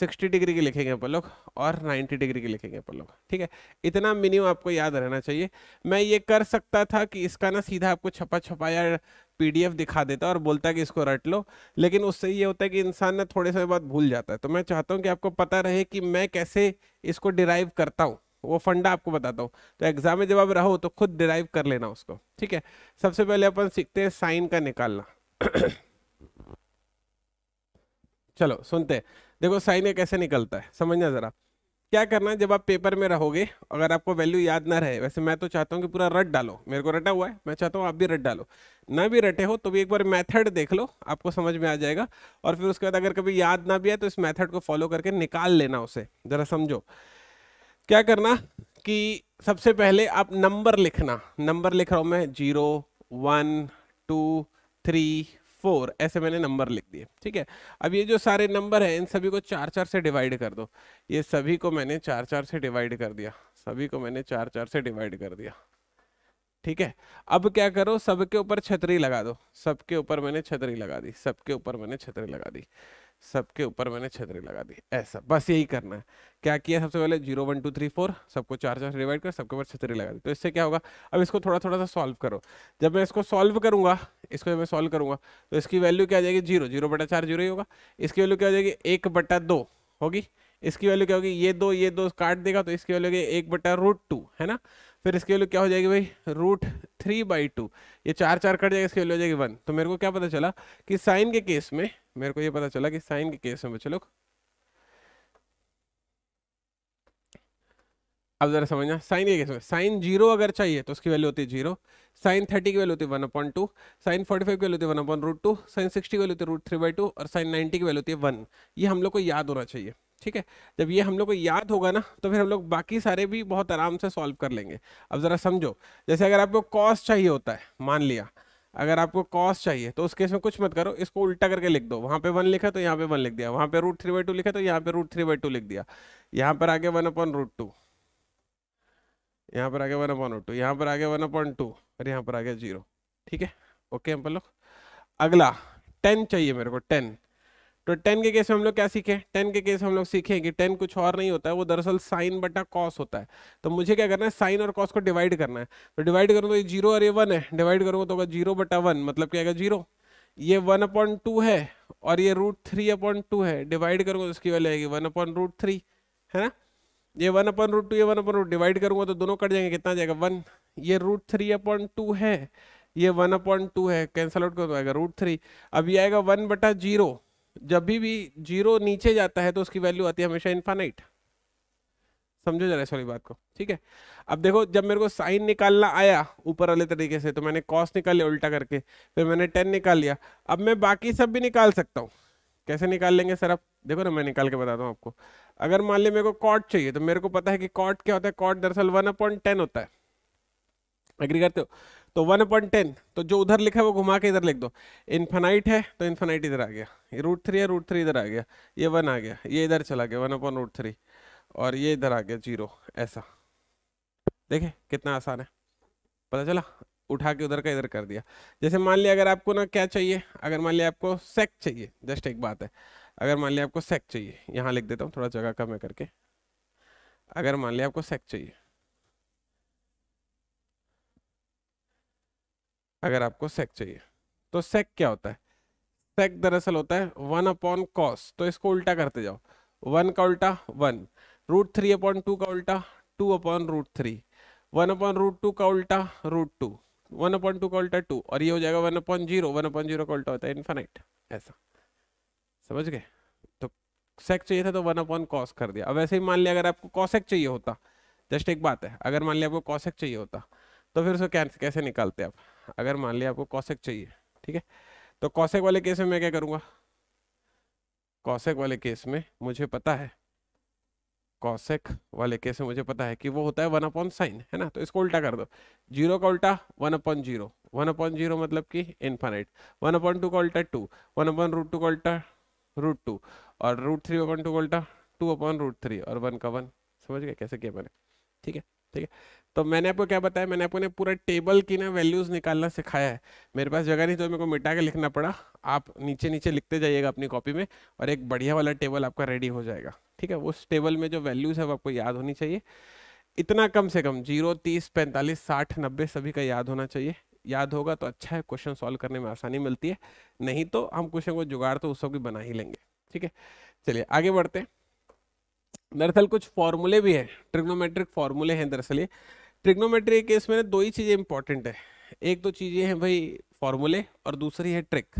60 डिग्री की लिखेंगे अपन लोग और 90 डिग्री की लिखेंगे अपन लोग ठीक है इतना मिनिमम आपको याद रहना चाहिए मैं ये कर सकता था कि इसका ना सीधा आपको छपा छपाया या पीडीएफ दिखा देता और बोलता कि इसको रट लो लेकिन उससे ये होता है कि इंसान ना थोड़े समय बाद भूल जाता है तो मैं चाहता हूँ कि आपको पता रहे कि मैं कैसे इसको डिराइव करता हूँ वो फंडा आपको बताता हूँ तो एग्जाम में जब आप रहो तो खुद डिराइव कर लेना उसको ठीक है सबसे पहले अपन सीखते हैं साइन का निकालना चलो सुनते हैं देखो साइन ए कैसे निकलता है समझना ज़रा क्या करना है जब आप पेपर में रहोगे अगर आपको वैल्यू याद ना रहे वैसे मैं तो चाहता हूँ कि पूरा रट डालो मेरे को रटा हुआ है मैं चाहता हूँ आप भी रट डालो ना भी रटे हो तो भी एक बार मेथड देख लो आपको समझ में आ जाएगा और फिर उसके बाद अगर कभी याद ना भी है तो इस मेथड को फॉलो करके निकाल लेना उसे ज़रा समझो क्या करना कि सबसे पहले आप नंबर लिखना नंबर लिख रहा हूँ मैं zero one two three four ऐसे मैंने नंबर लिख दिए ठीक है अब ये जो सारे नंबर हैं इन सभी को चार चार से डिवाइड कर दो ये सभी को मैंने चार चार से डिवाइड कर दिया सभी को मैंने चार चार से डिवाइड कर दिया ठीक है अब क्या करो सबके ऊपर छतरी लगा दो सबके ऊपर मैंने छतरी लगा दी सबके ऊपर मैंने छतरी लगा दी सबके ऊपर मैंने छतरी लगा दी ऐसा बस यही करना है क्या किया सबसे पहले zero one two three four सबको चार चार डिवाइड कर सबके ऊपर छतरी लगा दी तो इससे क्या होगा अब इसको थोड़ा थोड़ा सा सॉल्व करो जब मैं इसको सॉल्व करूंगा इसको जब मैं सॉल्व करूंगा तो इसकी वैल्यू क्या आ जाएगी जीरो जीरो बटा चार जीरो ही होगा इसकी वैल्यू क्या हो जाएगी एक बटा दो होगी इसकी वैल्यू क्या होगी ये दो ये दो काट देगा तो इसकी वैल्यू होगी एक बटा रूट टू है ना फिर इसके लिए क्या हो जाएगी भाई रूट थ्री बाई टू ये चार चार कट जाएगा इसके लिए हो जाएगी वन तो मेरे को क्या पता चला कि साइन के केस में मेरे को ये पता चला कि साइन के केस में बच्चे लोग अब ज़रा समझना साइन ये कैसे साइन जीरो अगर चाहिए तो उसकी वैल्यू होती है जीरो साइन थर्टी की वैल्यू होती है one upon two sine forty five की वैल्यू होती है one upon root two sine sixty की वैल्यू होती है रूट थ्री बाई टू और साइन नाइन्टी की वैल्यू होती है वन ये हम लोग को याद होना चाहिए ठीक है जब ये हम लोग को याद होगा ना तो फिर हम लोग बाकी सारे भी बहुत आराम से सॉल्व कर लेंगे अब ज़रा समझो जैसे अगर आपको कॉस चाहिए होता है मान लिया अगर आपको कॉस चाहिए तो उस केस में कुछ मत करो इसको उल्टा करके लिख दो वहाँ पे वन लिखा तो यहाँ पे वन लिख दिया वहाँ पे रूट थ्री बाई टू लिखा तो यहाँ पे रूट थ्री बाई टू लिख दिया यहाँ पर आगे वन अपॉन रूट टू यहाँ पर आ गया वन अपॉन टू यहाँ पर आ गया वन अपॉन टू और यहाँ पर आ गया जीरो ठीक है ओके हम लोग अगला टेन चाहिए मेरे को टेन तो टेन के केस में हम लोग क्या सीखे टेन के केस हम लोग सीखे कि टेन कुछ और नहीं होता है वो दरअसल साइन बटा कॉस होता है तो मुझे क्या करना है साइन और कॉस को डिवाइड करना है तो डिवाइड करूँ तो ये जीरो और ये वन है डिवाइड करूँगा तो होगा जीरो बटा वन मतलब क्या आएगा जीरो ये वन अपॉइंट टू है और ये रूट थ्री अपॉइंट टू है डिवाइड करूँगा तो उसकी वाली आएगी वन अपॉइंट रूट थ्री है ना ये वन अपन रूट टू ये वन अपन रूट डिवाइड करूंगा तो दोनों कट जाएंगे कितना जाएगा वन ये रूट थ्री अपॉइंट टू है ये वन अपॉइंट टू है कैंसल आउट कर दो आएगा रूट थ्री अब ये आएगा वन बटा जीरो जब भी भी जीरो नीचे जाता है तो उसकी वैल्यू आती है हमेशा इन्फानाइट समझो जरा सॉरी बात को ठीक है अब देखो जब मेरे को साइन निकालना आया ऊपर वाले तरीके से तो मैंने कॉस लिया उल्टा करके फिर मैंने टेन निकाल लिया अब मैं बाकी सब भी निकाल सकता हूँ कैसे निकाल लेंगे सर आप देखो ना मैं निकाल के बताता हूँ आपको अगर मान लिया मेरे को कॉट चाहिए तो मेरे को पता है कि कॉट क्या होता है कॉट दरअसल वन अपॉइंट टेन होता है एग्री करते हो तो वन अपॉइंट टेन तो जो उधर लिखा है वो घुमा के इधर लिख दो इन्फेनाइट है तो इन्फेनाइट इधर आ गया ये रूट थ्री है रूट थ्री इधर आ गया ये वन आ गया ये इधर चला गया वन अपॉइंट रूट थ्री और ये इधर आ गया जीरो ऐसा देखे कितना आसान है पता चला उठा के उधर का इधर कर दिया जैसे मान लिया अगर आपको ना क्या चाहिए अगर मान लिया आपको सेक चाहिए जस्ट एक बात है अगर मान लिया आपको सेक चाहिए यहाँ लिख देता हूँ थोड़ा जगह कम है करके अगर मान लिया आपको सेक चाहिए अगर आपको सेक चाहिए तो सेक क्या होता है सेक दरअसल होता है वन अपॉन कॉस तो इसको उल्टा करते जाओ वन का उल्टा one root three upon two का उल्टा two upon root three one upon root two का उल्टा root two one upon two का उल्टा टू और ये हो जाएगा one upon zero one upon zero का उल्टा होता है इन्फानाइट ऐसा समझ गए तो सेक चाहिए था तो वन अपॉइंट कॉस कर दिया अब वैसे ही मान लिया अगर आपको कॉसेक चाहिए होता जस्ट एक बात है अगर मान लिया आपको कॉसेक चाहिए होता तो फिर उसको कैंसिल कैसे निकालते आप अगर मान लिया आपको कॉसेक चाहिए ठीक है तो कॉसेक वाले केस में मैं क्या करूँगा कॉसेक वाले केस में मुझे पता है कॉसेक वाले केस में मुझे पता है कि वो होता है वन अपॉन साइन है ना तो इसको उल्टा कर दो जीरो का उल्टा one upon zero one upon zero मतलब कि इन्फानाइट वन अपॉन टू का उल्टा two one upon root two का उल्टा रूट टू और रूट थ्री अपॉन टू का उल्टा टू अपॉन रूट थ्री और वन का वन समझ गए कैसे किया मैंने ठीक है ठीक है तो मैंने आपको क्या बताया मैंने आपको पूरा टेबल की ना वैल्यूज निकालना सिखाया है मेरे पास जगह नहीं तो मेरे को मिटा के लिखना पड़ा आप नीचे नीचे लिखते जाइएगा अपनी कॉपी में और एक बढ़िया वाला टेबल आपका रेडी हो जाएगा ठीक है उस टेबल में जो वैल्यूज है वो आपको याद होनी चाहिए इतना कम से कम जीरो तीस पैंतालीस साठ नब्बे सभी का याद होना चाहिए याद होगा तो अच्छा है क्वेश्चन सॉल्व करने में आसानी मिलती है नहीं तो हम क्वेश्चन को जुगाड़ तो उस सब भी बना ही लेंगे ठीक है चलिए आगे बढ़ते हैं दरअसल कुछ फॉर्मूले भी हैं ट्रिग्नोमेट्रिक फॉर्मूले हैं दरअसल ये ट्रिग्नोमेट्री के केस में दो ही चीज़ें इंपॉर्टेंट है एक दो तो चीज़ें हैं भाई फॉर्मूले और दूसरी है ट्रिक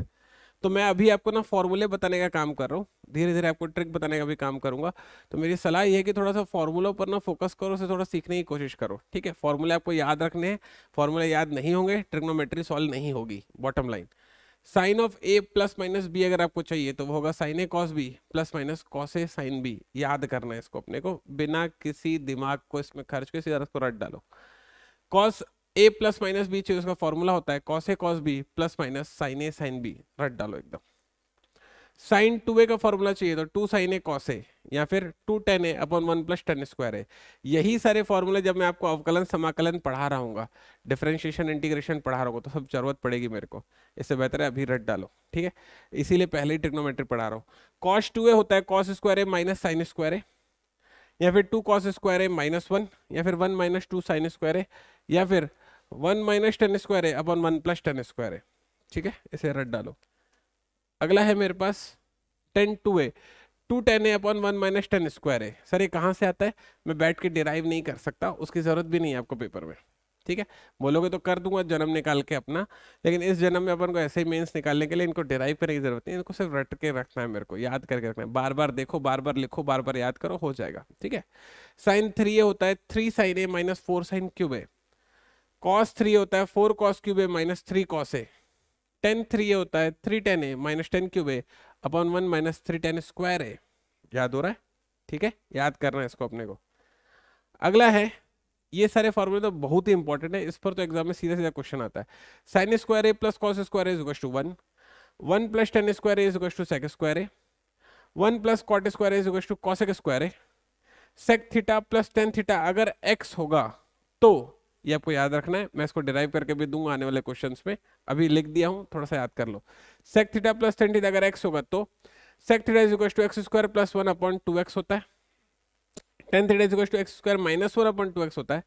तो मैं अभी आपको ना फॉर्मूले बताने का काम कर रहा हूँ धीरे धीरे आपको ट्रिक बताने का भी काम करूँगा तो मेरी सलाह यह है कि थोड़ा सा फॉर्मूलों पर ना फोकस करो उसे थोड़ा सीखने की कोशिश करो ठीक है फॉर्मूले आपको याद रखने हैं फॉर्मूले याद नहीं होंगे ट्रिग्नोमेट्री सॉल्व नहीं होगी bottom line sine of A plus minus B अगर आपको चाहिए तो वो होगा sine A cos B plus minus cos A sine B याद करना है इसको अपने को बिना किसी दिमाग को इसमें खर्च के सीधा इसको रट डालो cos A plus minus B चाहिए उसका फॉर्मूला होता है cos A cos B plus minus sine A sine B रट डालो एकदम साइन टू ए का फॉर्मूला चाहिए तो two sine A cos A या फिर two tan A upon one plus tan square है यही सारे फॉर्मूले जब मैं आपको अवकलन समाकलन पढ़ा रहा हूँ डिफ्रेंशिएशन इंटीग्रेशन पढ़ा रहा हूँ तो सब जरूरत पड़ेगी मेरे को इससे बेहतर है अभी रट डालो ठीक है इसीलिए पहले ही टिक्नोमेट्री पढ़ा रहा हूँ कॉस टू ए होता है cos square A minus sine square है या फिर two cos square A minus one या फिर one minus two sine square है या फिर वन माइनस टेन स्क्वायर है upon one plus tan square है ठीक है इसे रट डालो अगला है मेरे पास tan two A two tan A upon one minus tan square है सर ये कहाँ से आता है मैं बैठ के डिराइव नहीं कर सकता उसकी ज़रूरत भी नहीं है आपको पेपर में ठीक है बोलोगे तो कर दूंगा जन्म निकाल के अपना लेकिन इस जन्म में अपन को ऐसे ही मेंस निकालने के लिए इनको डिराइव करने की जरूरत नहीं इनको सिर्फ रट के रखना है मेरे को याद करके रखना है बार बार देखो बार बार लिखो बार बार याद करो हो जाएगा ठीक है साइन थ्री ए होता है three sine A minus four sine cube A cos three होता है four cos cube A minus three cos A tan three A होता है three tan A minus tan cube A upon one minus three tan square A याद हो रहा है ठीक है याद करना है इसको अपने को अगला है ये सारे फॉर्मूले तो बहुत ही इंपॉर्टेंट है इस पर तो एग्जाम में सीधा सीधा क्वेश्चन आता है sine square A plus cos square is is to one one plus tan square is is to sec square A one plus cot square is to cosec square A sec theta plus tan theta अगर एक्स होगा तो ये आपको याद रखना है मैं इसको डिराइव करके भी दूंगा आने वाले क्वेश्चन में अभी लिख दिया हूँ थोड़ा सा याद कर लो sec theta plus tan theta अगर एक्स होगा तो sec theta is equal to X square plus one upon two X होता है tan theta is equal to X square minus one upon two X होता है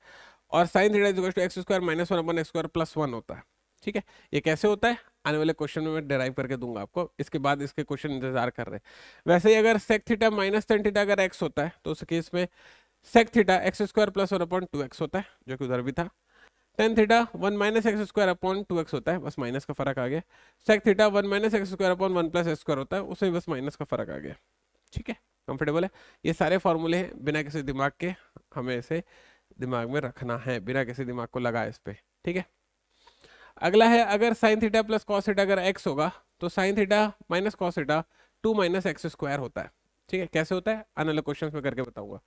और sine theta is equal to X square minus one upon X square plus one होता है ठीक है ये कैसे होता है आने वाले क्वेश्चन में मैं डिराइव करके दूंगा आपको इसके बाद इसके क्वेश्चन इंतजार कर रहे हैं वैसे ही अगर sec theta minus tan theta अगर एक्स होता है तो उस केस में sec theta X square plus one upon two X होता है जो कि उधर भी था tan theta one minus X square upon two X होता है बस माइनस का फर्क आ गया sec theta one minus X square upon one plus X square होता है उसमें बस माइनस का फर्क आ गया ठीक है कंफर्टेबल है ये सारे फॉर्मूले हैं बिना किसी दिमाग के हमें इसे दिमाग में रखना है बिना किसी दिमाग को लगाए इस पर ठीक है अगला है अगर sine theta plus cos theta अगर एक्स होगा तो sine theta minus cos theta two minus X square होता है ठीक है कैसे होता है आने वाले क्वेश्चन में करके बताऊंगा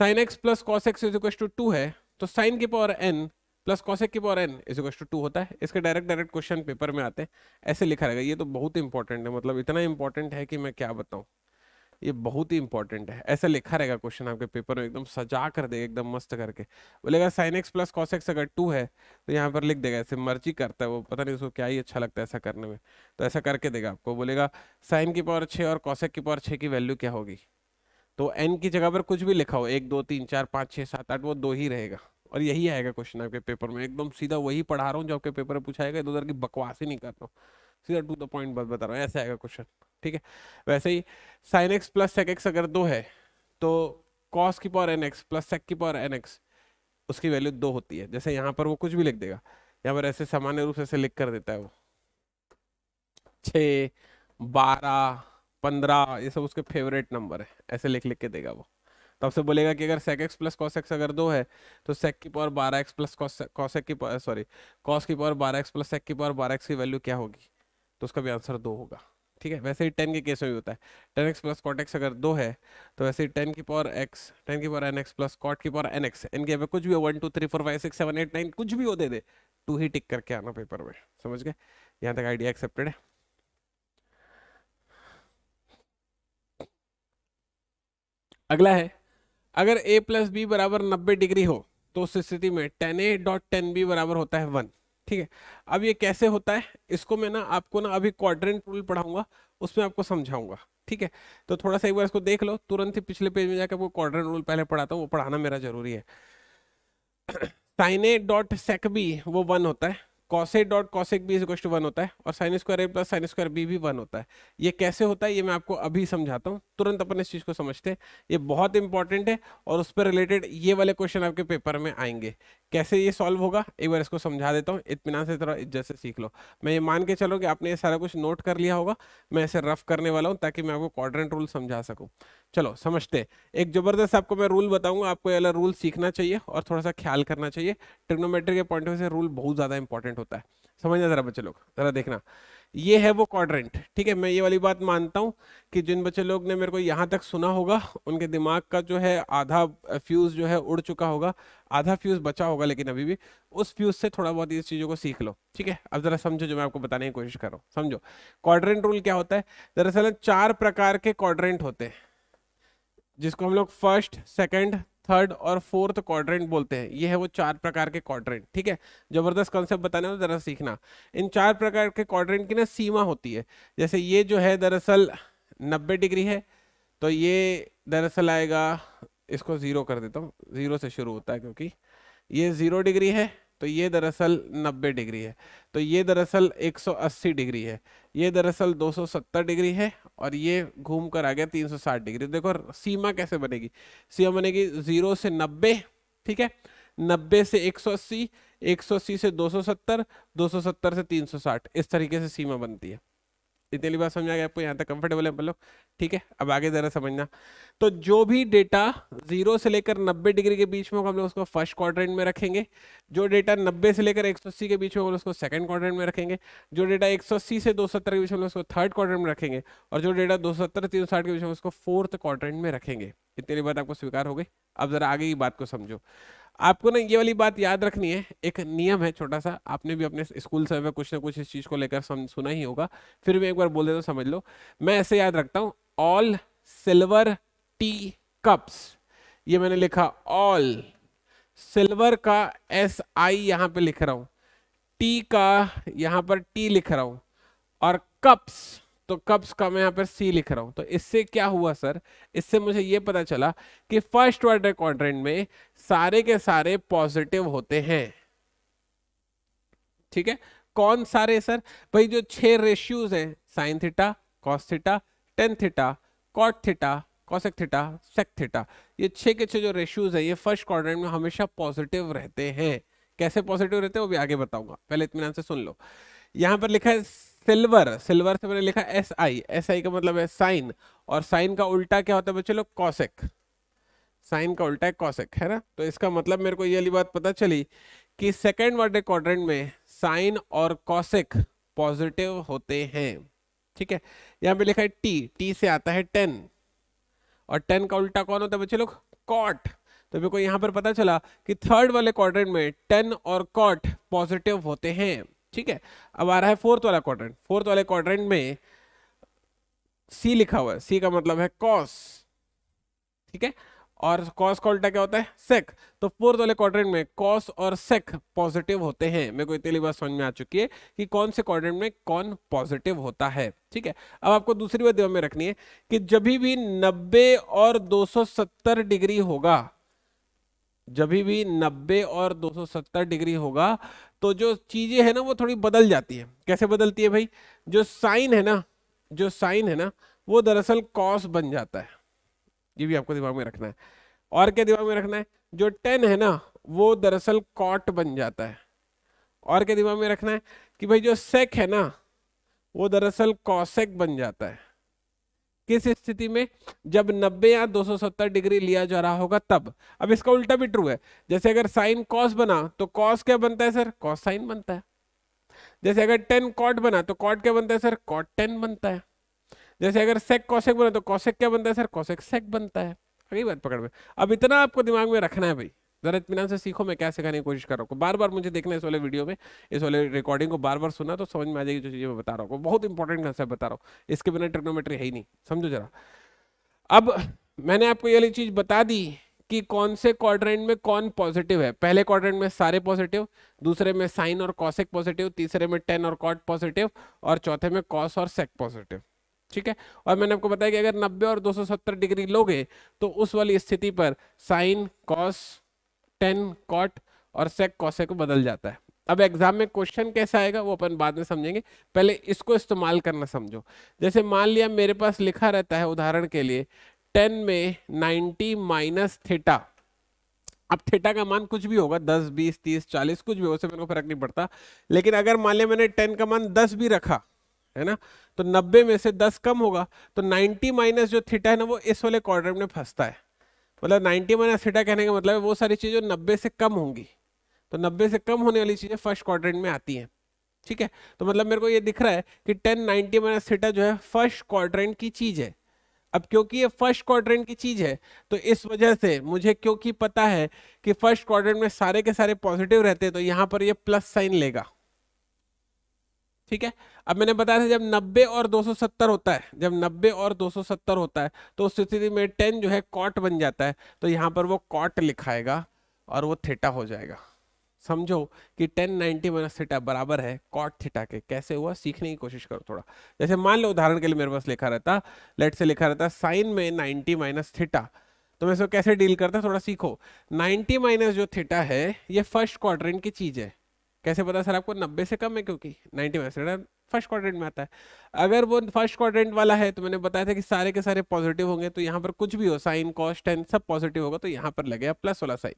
sine x plus cos X is equal to two है तो साइन की पावर एन प्लस एक्स की power N is equal to two होता है इसके डायरेक्ट डायरेक्ट क्वेश्चन पेपर में आते हैं ऐसे लिखा रहेगा ये तो बहुत इंपॉर्टेंट है मतलब इतना इंपॉर्टेंट है कि मैं क्या बताऊँ ये बहुत ही इंपॉर्टेंट है ऐसा लिखा रहेगा क्वेश्चन आपके पेपर में एकदम सजा कर देगा एकदम मस्त करके बोलेगा sine x plus cos x अगर टू है तो यहाँ पर लिख देगा ऐसे मर्जी करता है वो पता नहीं उसको क्या ही अच्छा लगता है ऐसा करने में तो ऐसा करके देगा आपको बोलेगा साइन की पावर छः और कॉसेक की पावर छः की वैल्यू क्या होगी तो एन की जगह पर कुछ भी लिखा हो एक दो तीन चार पाँच छः सात आठ वो दो ही रहेगा और यही आएगा क्वेश्चन आपके पेपर में एकदम सीधा वही पढ़ा रहा हूँ जो आपके पेपर में जाएगा इधर उधर की बकवास ही नहीं कर रहा हूँ सीधा टू द पॉइंट बस बता रहा हूँ ऐसे आएगा क्वेश्चन ठीक है वैसे ही sine x plus sec x अगर दो है तो कॉस की power n x plus sec की पावर एन एक्स उसकी वैल्यू दो होती है जैसे यहाँ पर वो कुछ भी लिख देगा यहाँ पर ऐसे सामान्य रूप से ऐसे लिख कर देता है वो छ बारह पंद्रह ये सब उसके फेवरेट नंबर है ऐसे लिख लिख के देगा वो तो आपसे बोलेगा कि अगर sec x plus cos x अगर दो है तो सेक की पावर बारह एक्स प्लस कॉस एक्स की पावर सॉरी कॉस की पावर बारह एक्स प्लस सेक की पावर बारह एक्स की वैल्यू क्या होगी तो उसका भी आंसर दो होगा ठीक है वैसे ही टेन के केस में भी होता है tan x plus cot x अगर दो है तो वैसे ही टेन की पावर एक्स टेन की power n x plus cot की पावर एन एक्स एन के कुछ भी हो one two three four five six seven eight nine कुछ भी हो दे दे टू ही टिक करके आना पेपर में समझ गए यहाँ तक आइडिया एक्सेप्टेड है अगला है अगर ए प्लस बी बराबर नब्बे डिग्री हो तो उस स्थिति में tan A dot tan B बराबर होता है वन ठीक है अब ये कैसे होता है इसको मैं ना आपको ना अभी क्वाड्रेंट रूल पढ़ाऊंगा उसमें आपको समझाऊंगा ठीक है तो थोड़ा सा एक बार इसको देख लो तुरंत ही पिछले पेज में जाकर आपको क्वाड्रेंट रूल पहले पढ़ाता हूँ वो पढ़ाना मेरा जरूरी है sine A dot sec B वो वन होता है cosec dot cosec B is one होता है और sine square A plus sine square B भी वन होता है ये कैसे होता है ये मैं आपको अभी समझाता हूँ तुरंत अपन इस चीज़ को समझते हैं ये बहुत इंपॉर्टेंट है और उस पर रिलेटेड ये वाले क्वेश्चन आपके पेपर में आएंगे कैसे ये सॉल्व होगा एक बार इसको समझा देता हूँ इतमान से थोड़ा इज्जत से सीख लो मैं ये मान के चलो कि आपने ये सारा कुछ नोट कर लिया होगा मैं इसे रफ करने वाला हूँ ताकि मैं आपको क्वाड्रेंट रूल समझा सकूँ चलो समझते एक ज़बरदस्त आपको मैं रूल बताऊँगा आपको ये अलग रूल सीखना चाहिए और थोड़ा सा ख्याल करना चाहिए ट्रिग्नोमेट्री के पॉइंट ऑफ से रूल बहुत ज़्यादा इंपॉर्टेंट होता है समझना ज़रा बच्चे लोग ज़रा देखना ये है वो क्वाड्रेंट ठीक है मैं ये वाली बात मानता हूँ कि जिन बच्चे लोग ने मेरे को यहाँ तक सुना होगा उनके दिमाग का जो है आधा फ्यूज़ जो है उड़ चुका होगा आधा फ्यूज़ बचा होगा लेकिन अभी भी उस फ्यूज़ से थोड़ा बहुत इस चीज़ों को सीख लो ठीक है अब ज़रा समझो जो मैं आपको बताने की कोशिश कर रहा हूँ समझो क्वाड्रेंट रूल क्या होता है दरअसल चार प्रकार के क्वाड्रेंट होते हैं जिसको हम लोग फर्स्ट सेकेंड थर्ड और फोर्थ क्वाड्रेंट बोलते हैं ये है वो चार प्रकार के क्वाड्रेंट ठीक है जबरदस्त कॉन्सेप्ट बताने में जरा सीखना इन चार प्रकार के क्वाड्रेंट की ना सीमा होती है जैसे ये जो है दरअसल नब्बे डिग्री है तो ये दरअसल आएगा इसको ज़ीरो कर देता हूँ ज़ीरो से शुरू होता है क्योंकि ये ज़ीरो डिग्री है तो ये दरअसल नब्बे डिग्री है तो ये दरअसल अस्सी डिग्री है ये दरअसल 270 डिग्री है और ये घूम कर आ गया 360 डिग्री देखो सीमा कैसे बनेगी सीमा बनेगी जीरो से नब्बे ठीक है नब्बे से 180 180 से 270 270 से 360 इस तरीके से सीमा बनती है इतनी बात समझ आ गया आपको यहाँ तक कंफर्टेबल है मतलब ठीक है अब आगे ज़रा समझना तो जो भी डेटा जीरो से लेकर नब्बे डिग्री के बीच में होगा हम लोग उसको फर्स्ट क्वाड्रेंट में रखेंगे जो डेटा नब्बे से लेकर एक के बीच में होगा उसको सेकंड क्वाड्रेंट में रखेंगे जो डेटा एक से दो के बीच में उसको थर्ड क्वाड्रेंट में रखेंगे और जो डेटा दो सौ के बीच में उसको फोर्थ क्वाड्रेंट में रखेंगे इतनी बात आपको स्वीकार हो गई अब ज़रा आगे की बात को समझो आपको ना ये वाली बात याद रखनी है एक नियम है छोटा सा आपने भी अपने स्कूल समय में कुछ ना कुछ इस चीज़ को लेकर सुना ही होगा फिर भी एक बार बोल देता हूँ समझ लो मैं ऐसे याद रखता हूँ ऑल सिल्वर टी कप्स ये मैंने लिखा ऑल सिल्वर का एस आई यहाँ पे लिख रहा हूँ टी का यहाँ पर टी लिख रहा हूँ और कप्स तो कब्स का मैं यहाँ पर सी लिख रहा हूँ तो इससे क्या हुआ सर इससे मुझे ये पता चला कि फर्स्ट ऑर्डर क्वाड्रेंट में सारे के सारे पॉजिटिव होते हैं ठीक है कौन सारे सर भाई जो छह रेशियोज हैं sine theta cos theta tan theta cot theta cosec theta sec theta ये छह के छह जो रेशियोज हैं ये फर्स्ट क्वाड्रेंट में हमेशा पॉजिटिव रहते हैं कैसे पॉजिटिव रहते हैं वो भी आगे बताऊंगा पहले इतमान से सुन लो यहाँ पर लिखा है सिल्वर सिल्वर से मैंने लिखा एस आई एस आई का मतलब है साइन और साइन का उल्टा क्या होता है बच्चे लोग कॉसेक साइन का उल्टा है कॉसेक है ना तो इसका मतलब मेरे को ये वाली बात पता चली कि सेकेंड वर्डे क्वाड्रेंट में साइन और कॉसेक पॉजिटिव होते हैं ठीक है यहाँ पे लिखा है टी टी से आता है टेन और टेन का उल्टा कौन होता है बच्चे लोग कॉट तो मेरे को यहाँ पर पता चला कि थर्ड वाले क्वाड्रेंट में टेन और कॉट पॉजिटिव होते हैं ठीक है अब आ रहा है फोर्थ वाला क्वाड्रेंट फोर्थ वाले क्वाड्रेंट में सी लिखा हुआ है सी का मतलब है कॉस ठीक है और कॉस का उल्टा क्या होता है सेक तो फोर्थ वाले क्वाड्रेंट में कॉस और सेक पॉजिटिव होते हैं मेरे को इतनी बात समझ में आ चुकी है कि कौन से क्वाड्रेंट में कौन पॉजिटिव होता है ठीक है अब आपको दूसरी बात ध्यान में रखनी है कि जब भी 90 और 270 डिग्री होगा जब भी 90 और 270 डिग्री होगा तो जो चीज़ें है ना वो थोड़ी बदल जाती है कैसे बदलती है भाई जो साइन है ना जो साइन है ना वो दरअसल कॉस बन जाता है ये भी आपको दिमाग में रखना है और क्या दिमाग में रखना है जो टेन है ना वो दरअसल कॉट बन जाता है और क्या दिमाग में रखना है कि भाई जो सेक है ना वो दरअसल कॉसेक बन जाता है किस स्थिति में जब 90 या 270 डिग्री लिया जा रहा होगा तब अब इसका उल्टा भी ट्रू है जैसे अगर साइन कॉस बना तो कॉस क्या बनता है सर कॉस साइन बनता है जैसे अगर टेन कॉट बना तो कॉट क्या बनता है सर कॉट टेन बनता है जैसे अगर सेक कॉशेक बना तो कॉशेक क्या बनता है सर कॉशेक सेक बनता है अगली बात पकड़ में अब इतना आपको दिमाग में रखना है भाई ज़रा इतमान से सीखो मैं क्या सिखाने की कोशिश कर रहा हूँ बार बार मुझे देखना इस वाले वीडियो में इस वाले रिकॉर्डिंग को बार बार सुना तो समझ में आ जाएगी जो चीज़ें मैं बता रहा हूँ बहुत इंपॉर्टेंट कंसेप्ट बता रहा हूँ इसके बिना ट्रिग्नोमेट्री है ही नहीं समझो जरा अब मैंने आपको ये वाली चीज़ बता दी कि कौन से क्वाड्रेंट में कौन पॉजिटिव है पहले क्वाड्रेंट में सारे पॉजिटिव दूसरे में साइन और कॉसेक पॉजिटिव तीसरे में टेन और कॉट पॉजिटिव और चौथे में कॉस और सेक पॉजिटिव ठीक है और मैंने आपको बताया कि अगर 90 और 270 डिग्री लोगे तो उस वाली स्थिति पर साइन कॉस टेन कॉट और सेक कौसे को बदल जाता है अब एग्जाम में क्वेश्चन कैसा आएगा वो अपन बाद में समझेंगे पहले इसको इस्तेमाल करना समझो जैसे मान लिया मेरे पास लिखा रहता है उदाहरण के लिए टेन में नाइन्टी माइनस थीटा अब थीटा का मान कुछ भी होगा दस बीस तीस चालीस कुछ भी हो उससे मेरे को फर्क नहीं पड़ता लेकिन अगर मान लिया मैंने टेन का मान दस भी रखा है ना तो नब्बे में से दस कम होगा तो नाइन्टी माइनस जो थीटा है ना वो इस वाले क्वार्टर में फंसता है मतलब 90 माइनस थीटा कहने का मतलब है वो सारी चीज़ें नब्बे से कम होंगी तो नब्बे से कम होने वाली चीज़ें फर्स्ट क्वाड्रेंट में आती हैं ठीक है तो मतलब मेरे को ये दिख रहा है कि टेन नाइन्टी माइनस थीटा जो है फर्स्ट क्वाड्रेंट की चीज़ है अब क्योंकि ये फर्स्ट क्वाड्रेंट की चीज़ है तो इस वजह से मुझे क्योंकि पता है कि फर्स्ट क्वाड्रेंट में सारे के सारे पॉजिटिव रहते हैं तो यहाँ पर ये प्लस साइन लेगा ठीक है अब मैंने बताया था जब 90 और 270 होता है जब 90 और 270 होता है तो उस स्थिति में 10 जो है कॉट बन जाता है तो यहाँ पर वो कॉट लिखाएगा और वो थीटा हो जाएगा समझो कि 10 90 माइनस थीटा बराबर है कॉट थीटा के कैसे हुआ सीखने की कोशिश करो थोड़ा जैसे मान लो उदाहरण के लिए मेरे पास लिखा रहता लेट से लिखा रहता साइन में नाइन्टी माइनस थीटा तो मैं इसको कैसे डील करता थोड़ा सीखो नाइन्टी माइनस जो थीटा है ये फर्स्ट क्वार्टर की चीज़ है कैसे पता सर आपको नब्बे से कम है क्योंकि नाइन्टी में सर फर्स्ट क्वाड्रेंट में आता है अगर वो फर्स्ट क्वाड्रेंट वाला है तो मैंने बताया था कि सारे के सारे पॉजिटिव होंगे तो यहाँ पर कुछ भी हो साइन कॉस्ट टेन सब पॉजिटिव होगा तो यहाँ पर लगेगा प्लस वाला साइन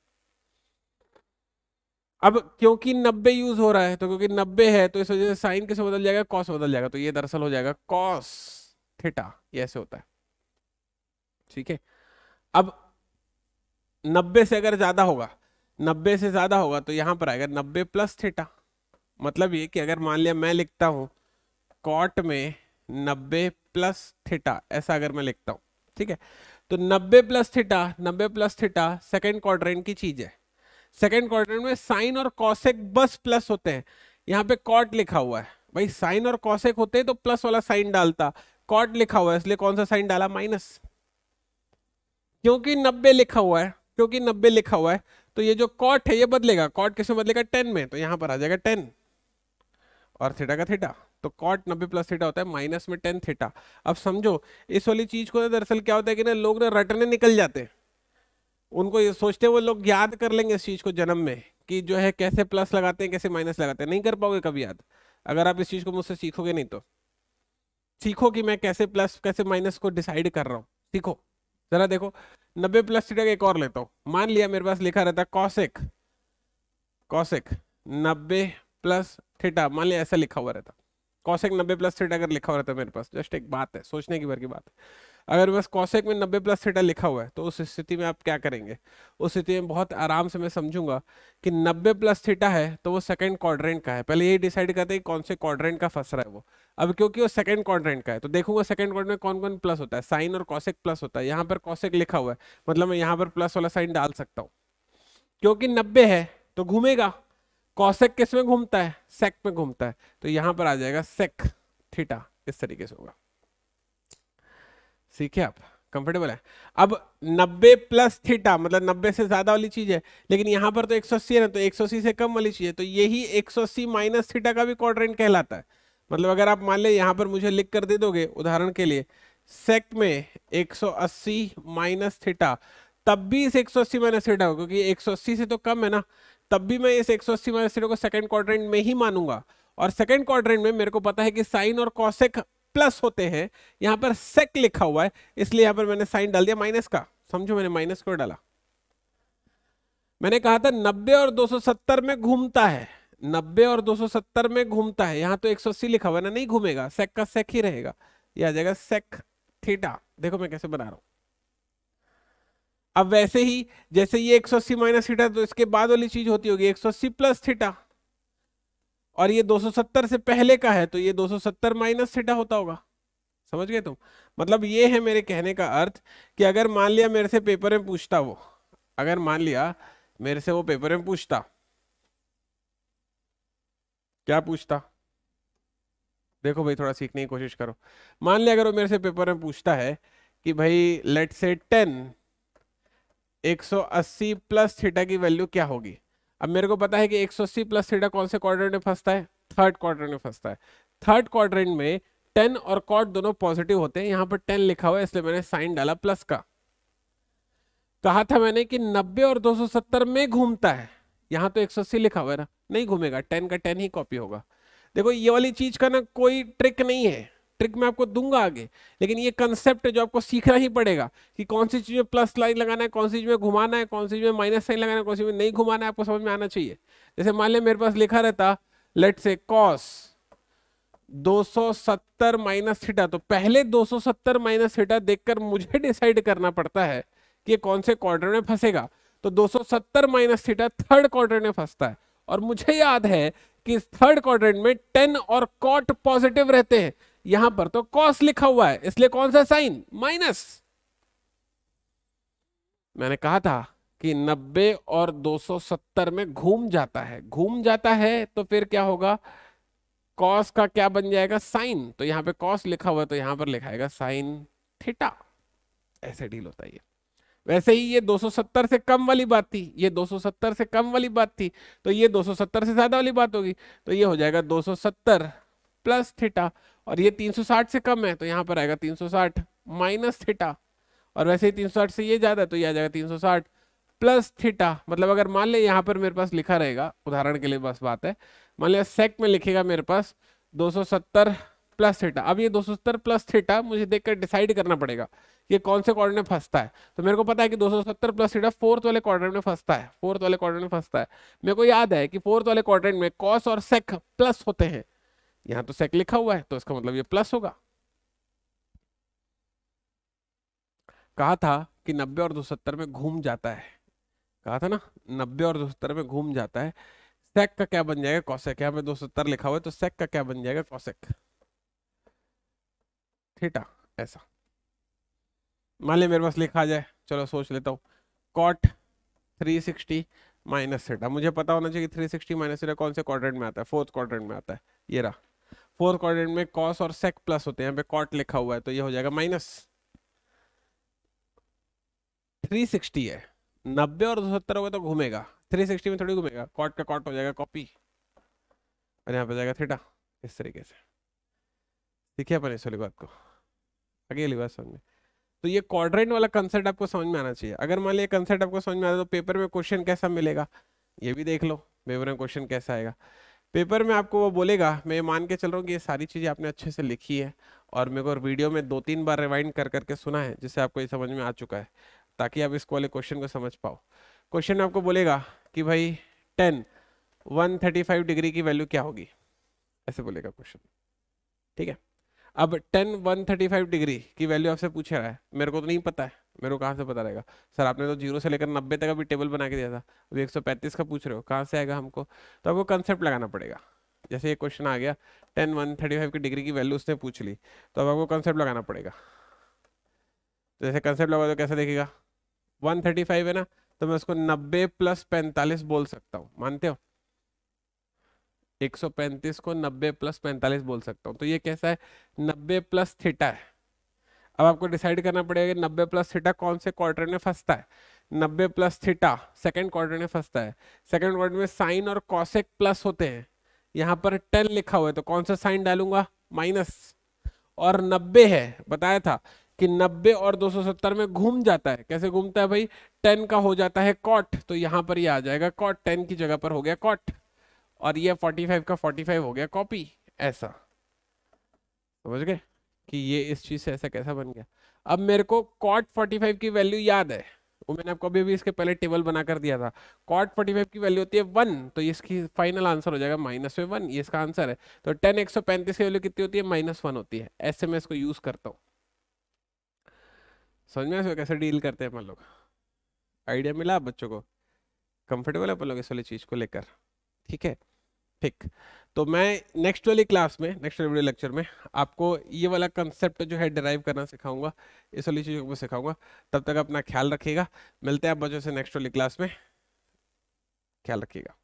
अब क्योंकि नब्बे यूज हो रहा है तो क्योंकि नब्बे है तो इस वजह से साइन किसे बदल जाएगा कॉस बदल जाएगा तो ये दरअसल हो जाएगा कॉस थीटा ऐसे होता है ठीक है अब नब्बे से अगर ज्यादा होगा नब्बे से ज़्यादा होगा तो यहां पर आएगा नब्बे प्लस थीटा मतलब ये कि अगर मान लिया मैं लिखता हूं कॉट में नब्बे प्लस थीटा ऐसा अगर मैं लिखता हूं ठीक है तो नब्बे प्लस थीटा नब्बे प्लस थीटा सेकेंड क्वार्टर की चीज़ है सेकेंड क्वार्टर में साइन और कॉशेक बस प्लस होते हैं यहाँ पे कॉट लिखा हुआ है भाई साइन और कॉशेक होते हैं तो प्लस वाला साइन डालता कॉट लिखा हुआ है इसलिए कौन सा साइन डाला माइनस क्योंकि नब्बे लिखा हुआ है क्योंकि नब्बे लिखा हुआ है तो ये जो कॉट है ये बदलेगा कॉट किसमें बदलेगा टेन में तो यहां पर आ जाएगा टेन और थीटा का थीटा तो कॉट नब्बे प्लस थीटा होता है माइनस में टेन थीटा अब समझो इस वाली चीज को दरअसल क्या होता है कि ना लोग ना रटने निकल जाते उनको ये सोचते हैं वो लोग याद कर लेंगे इस चीज को जन्म में कि जो है कैसे प्लस लगाते हैं कैसे माइनस लगाते हैं नहीं कर पाओगे कभी याद अगर आप इस चीज को मुझसे सीखोगे नहीं तो सीखो कि मैं कैसे प्लस कैसे माइनस को डिसाइड कर रहा हूं सीखो जरा देखो नब्बे प्लस थीटा का एक और लेता हूँ मान लिया मेरे पास लिखा रहता है कौशिक कौशिक नब्बे प्लस थीटा मान लिया ऐसा लिखा हुआ रहता कौशिक नब्बे प्लस थीटा अगर लिखा हुआ रहता मेरे पास जस्ट एक बात है सोचने की भर की बात अगर बस कौशिक में नब्बे प्लस थीटा लिखा हुआ है तो उस स्थिति में आप क्या करेंगे उस स्थिति में बहुत आराम से मैं समझूंगा कि नब्बे प्लस थीटा है तो वो सेकंड क्वाड्रेंट का है पहले यही डिसाइड करते हैं कौन से क्वाड्रेंट का फंस रहा है वो अब क्योंकि वो सेकंड क्वाड्रेंट का है तो देखूंगा सेकंड क्वाड्रेंट में कौन कौन प्लस होता है साइन और कॉसेक प्लस होता है यहाँ पर कॉसेक लिखा हुआ है मतलब मैं यहाँ पर प्लस वाला साइन डाल सकता हूँ क्योंकि नब्बे है तो घूमेगा कॉसेक किस में घूमता है सेक में घूमता है तो यहाँ पर आ जाएगा सेक थीटा इस तरीके से होगा सीखे आप कंफर्टेबल है अब 90 प्लस थीटा मतलब 90 से ज्यादा वाली चीज है लेकिन यहाँ पर तो 180 है ना तो 180 से कम वाली चीज है तो यही 180 माइनस थीटा का भी क्वाड्रेंट कहलाता है मतलब अगर आप मान लें यहाँ पर मुझे लिख कर दे दोगे उदाहरण के लिए सेक में 180 माइनस थीटा तब भी इस 180 माइनस थीटा हो क्योंकि 180 से तो कम है ना तब भी मैं इस 180 माइनस थीटा को सेकंड क्वाड्रेंट में ही मानूंगा और सेकंड क्वाड्रेंट में मेरे को पता है कि साइन और कॉसेक प्लस होते हैं यहाँ पर सेक लिखा हुआ है इसलिए यहाँ पर मैंने साइन डाल दिया माइनस का समझो मैंने माइनस क्यों डाला मैंने कहा था 90 और 270 में घूमता है नब्बे और 270 में घूमता है यहाँ तो 180 लिखा हुआ है ना नहीं घूमेगा सेक का सेक ही रहेगा ये आ जाएगा सेक थीटा देखो मैं कैसे बना रहा हूं अब वैसे ही जैसे ये 180 माइनस थीटा तो इसके बाद वाली चीज होती होगी 180 प्लस थीटा और ये 270 से पहले का है तो ये 270 माइनस थीटा होता होगा समझ गए तुम मतलब ये है मेरे कहने का अर्थ कि अगर मान लिया मेरे से पेपर में पूछता वो अगर मान लिया मेरे से वो पेपर में पूछता क्या पूछता देखो भाई थोड़ा सीखने की कोशिश करो मान लिया अगर वो मेरे से पेपर में पूछता है कि भाई लेट से टेन 180 प्लस थीटा की वैल्यू क्या होगी अब मेरे को पता है कि 180 प्लस थीटा कौन से क्वार्टर में फंसता है थर्ड क्वार्टर में फंसता है थर्ड क्वार्टर में टेन और कॉट दोनों पॉजिटिव होते हैं यहां पर टेन लिखा हुआ है इसलिए मैंने साइन डाला प्लस का कहा था मैंने कि 90 और 270 में घूमता है यहाँ तो एक लिखा हुआ है ना नहीं घूमेगा टेन का टेन ही कॉपी होगा देखो ये वाली चीज का ना कोई ट्रिक नहीं है ट्रिक मैं आपको दूंगा आगे लेकिन ये कंसेप्ट है जो आपको सीखना ही पड़ेगा कि कौन सी चीज में प्लस लाइन लगाना है कौन सी चीज में घुमाना है कौन सी चीज में माइनस साइन लगाना है कौन सी में नहीं घुमाना है आपको समझ में आना चाहिए जैसे मान लिया मेरे पास लिखा रहता लेट से कॉस 270 माइनस थीटा तो पहले 270 माइनस थीटा देखकर मुझे डिसाइड करना पड़ता है कि कौन से क्वार्टर में फंसेगा तो 270 माइनस थीटा थर्ड क्वार्टर में फंसता है और मुझे याद है कि इस थर्ड क्वार्टर में टेन और कॉट पॉजिटिव रहते हैं यहां पर तो कॉस लिखा हुआ है इसलिए कौन सा साइन माइनस मैंने कहा था कि 90 और 270 में घूम जाता है घूम जाता है तो फिर क्या होगा कॉस का क्या बन जाएगा साइन तो यहां पे कॉस लिखा हुआ है तो यहां पर लिखाएगा साइन थीटा ऐसे डील होता है वैसे ही ये 270 से कम वाली बात थी ये 270 से कम वाली बात थी तो ये 270 से ज़्यादा वाली बात होगी तो ये हो जाएगा 270 प्लस थीटा और ये 360 से कम है तो यहाँ पर आएगा 360 माइनस थीटा और वैसे ही 360 से ये ज़्यादा है तो ये आ जाएगा 360 प्लस थीटा मतलब अगर मान लें यहाँ पर मेरे पास लिखा रहेगा उदाहरण के लिए बस बात है मान लिया सेक में लिखेगा मेरे पास दो प्लस थीटा अब ये दो प्लस थीटा मुझे देखकर डिसाइड करना पड़ेगा ये कौन से क्वार्टर में फंसता है तो मेरे को पता है कि 270 प्लस सीटा फोर्थ वाले क्वार्टर में फंसता है फोर्थ वाले क्वार्टर में फंसता है मेरे को याद है कि फोर्थ वाले क्वार्टर में कॉस और सेक प्लस होते हैं यहां तो सेक लिखा हुआ है तो इसका मतलब ये प्लस होगा कहा था कि नब्बे और दो सत्तर में घूम जाता है कहा था ना नब्बे और दो सत्तर में घूम जाता है सेक का क्या बन जाएगा कौशेक यहाँ पे दो सत्तर लिखा हुआ है तो सेक का क्या बन जाएगा कौशेक थीटा ऐसा मान लिया मेरे पास लिखा जाए चलो सोच लेता हूँ कॉट 360 सिक्सटी माइनस थीटा मुझे पता होना चाहिए थ्री सिक्सटी माइनस थीटा कौन से क्वाड्रेंट में आता है फोर्थ क्वाड्रेंट में आता है ये रहा फोर्थ क्वाड्रेंट में कॉस और सेक प्लस होते हैं यहाँ पे कॉट लिखा हुआ है तो ये हो जाएगा माइनस 360 है नब्बे और दो सत्तर होगा तो घूमेगा 360 में थोड़ी घूमेगा कॉट का कॉट हो जाएगा कॉपी और यहाँ पे जाएगा थीटा इस तरीके से ठीक है अपन इस वाली बात को अगली बात समझ में तो ये क्वाड्रेंट वाला कंसेप्ट आपको समझ में आना चाहिए अगर मान लिया कंसेप्ट आपको समझ में आता तो पेपर में क्वेश्चन कैसा मिलेगा ये भी देख लो पेपर में क्वेश्चन कैसा आएगा पेपर में आपको वो बोलेगा मैं मान के चल रहा हूँ कि ये सारी चीज़ें आपने अच्छे से लिखी है और मेरे को वीडियो में दो तीन बार रिवाइंड कर करके सुना है जिससे आपको ये समझ में आ चुका है ताकि आप इसको वाले क्वेश्चन को समझ पाओ क्वेश्चन आपको बोलेगा कि भाई tan one thirty five degree की वैल्यू क्या होगी ऐसे बोलेगा क्वेश्चन ठीक है अब tan one thirty five degree की वैल्यू आपसे पूछ रहा है मेरे को तो नहीं पता है मेरे को कहाँ से पता रहेगा सर आपने तो जीरो से लेकर नब्बे तक अभी टेबल बना के दिया था अभी एक सौ पैंतीस का पूछ रहे हो कहाँ से आएगा हमको तो आपको कंसेप्ट लगाना पड़ेगा जैसे ये क्वेश्चन आ गया टेन वन थर्टी फाइव की डिग्री की वैल्यू उसने पूछ ली तो अब आपको कंसेप्ट लगाना पड़ेगा तो जैसे कंसेप्ट लगा तो कैसा देखेगा वन थर्टी फाइव है ना तो मैं उसको नब्बे प्लस पैंतालीस बोल सकता हूँ मानते हो 135 को 90 प्लस 45 बोल सकता हूँ तो ये कैसा है 90 प्लस थीटा है अब आपको डिसाइड करना पड़ेगा कि 90 प्लस थीटा कौन से क्वार्टर में फंसता है 90 प्लस थीटा सेकेंड क्वार्टर में फंसता है सेकेंड क्वार्टर में साइन और कॉसेक प्लस होते हैं यहाँ पर 10 लिखा हुआ है तो कौन सा साइन डालूंगा माइनस और 90 है बताया था कि 90 और 270 में घूम जाता है कैसे घूमता है भाई 10 का हो जाता है कॉट तो यहां पर ये यह आ जाएगा कॉट 10 की जगह पर हो गया कॉट और ये 45 का 45 हो गया कॉपी ऐसा समझ गए कि ये इस चीज़ से ऐसा कैसा बन गया अब मेरे को कॉट 45 की वैल्यू याद है वो मैंने आपको अभी भी इसके पहले टेबल बना कर दिया था कॉट 45 की वैल्यू होती है वन तो इसकी फाइनल आंसर हो जाएगा माइनस में वन ये इसका आंसर है तो टेन एक की वैल्यू कितनी होती है माइनस वन होती है ऐसे में इसको यूज़ करता हूँ समझ में इसमें कैसे डील करते हैं अपन लोग आइडिया मिला आप बच्चों को कंफर्टेबल है अपन लोग इस वाली चीज़ को लेकर ठीक है ठीक तो मैं नेक्स्ट वाली क्लास में नेक्स्ट वाले लेक्चर में आपको ये वाला कंसेप्ट जो है डिराइव करना सिखाऊंगा इस वाली चीज़ों को सिखाऊंगा तब तक अपना ख्याल रखिएगा मिलते हैं आप बच्चों से नेक्स्ट वाली क्लास में ख्याल रखिएगा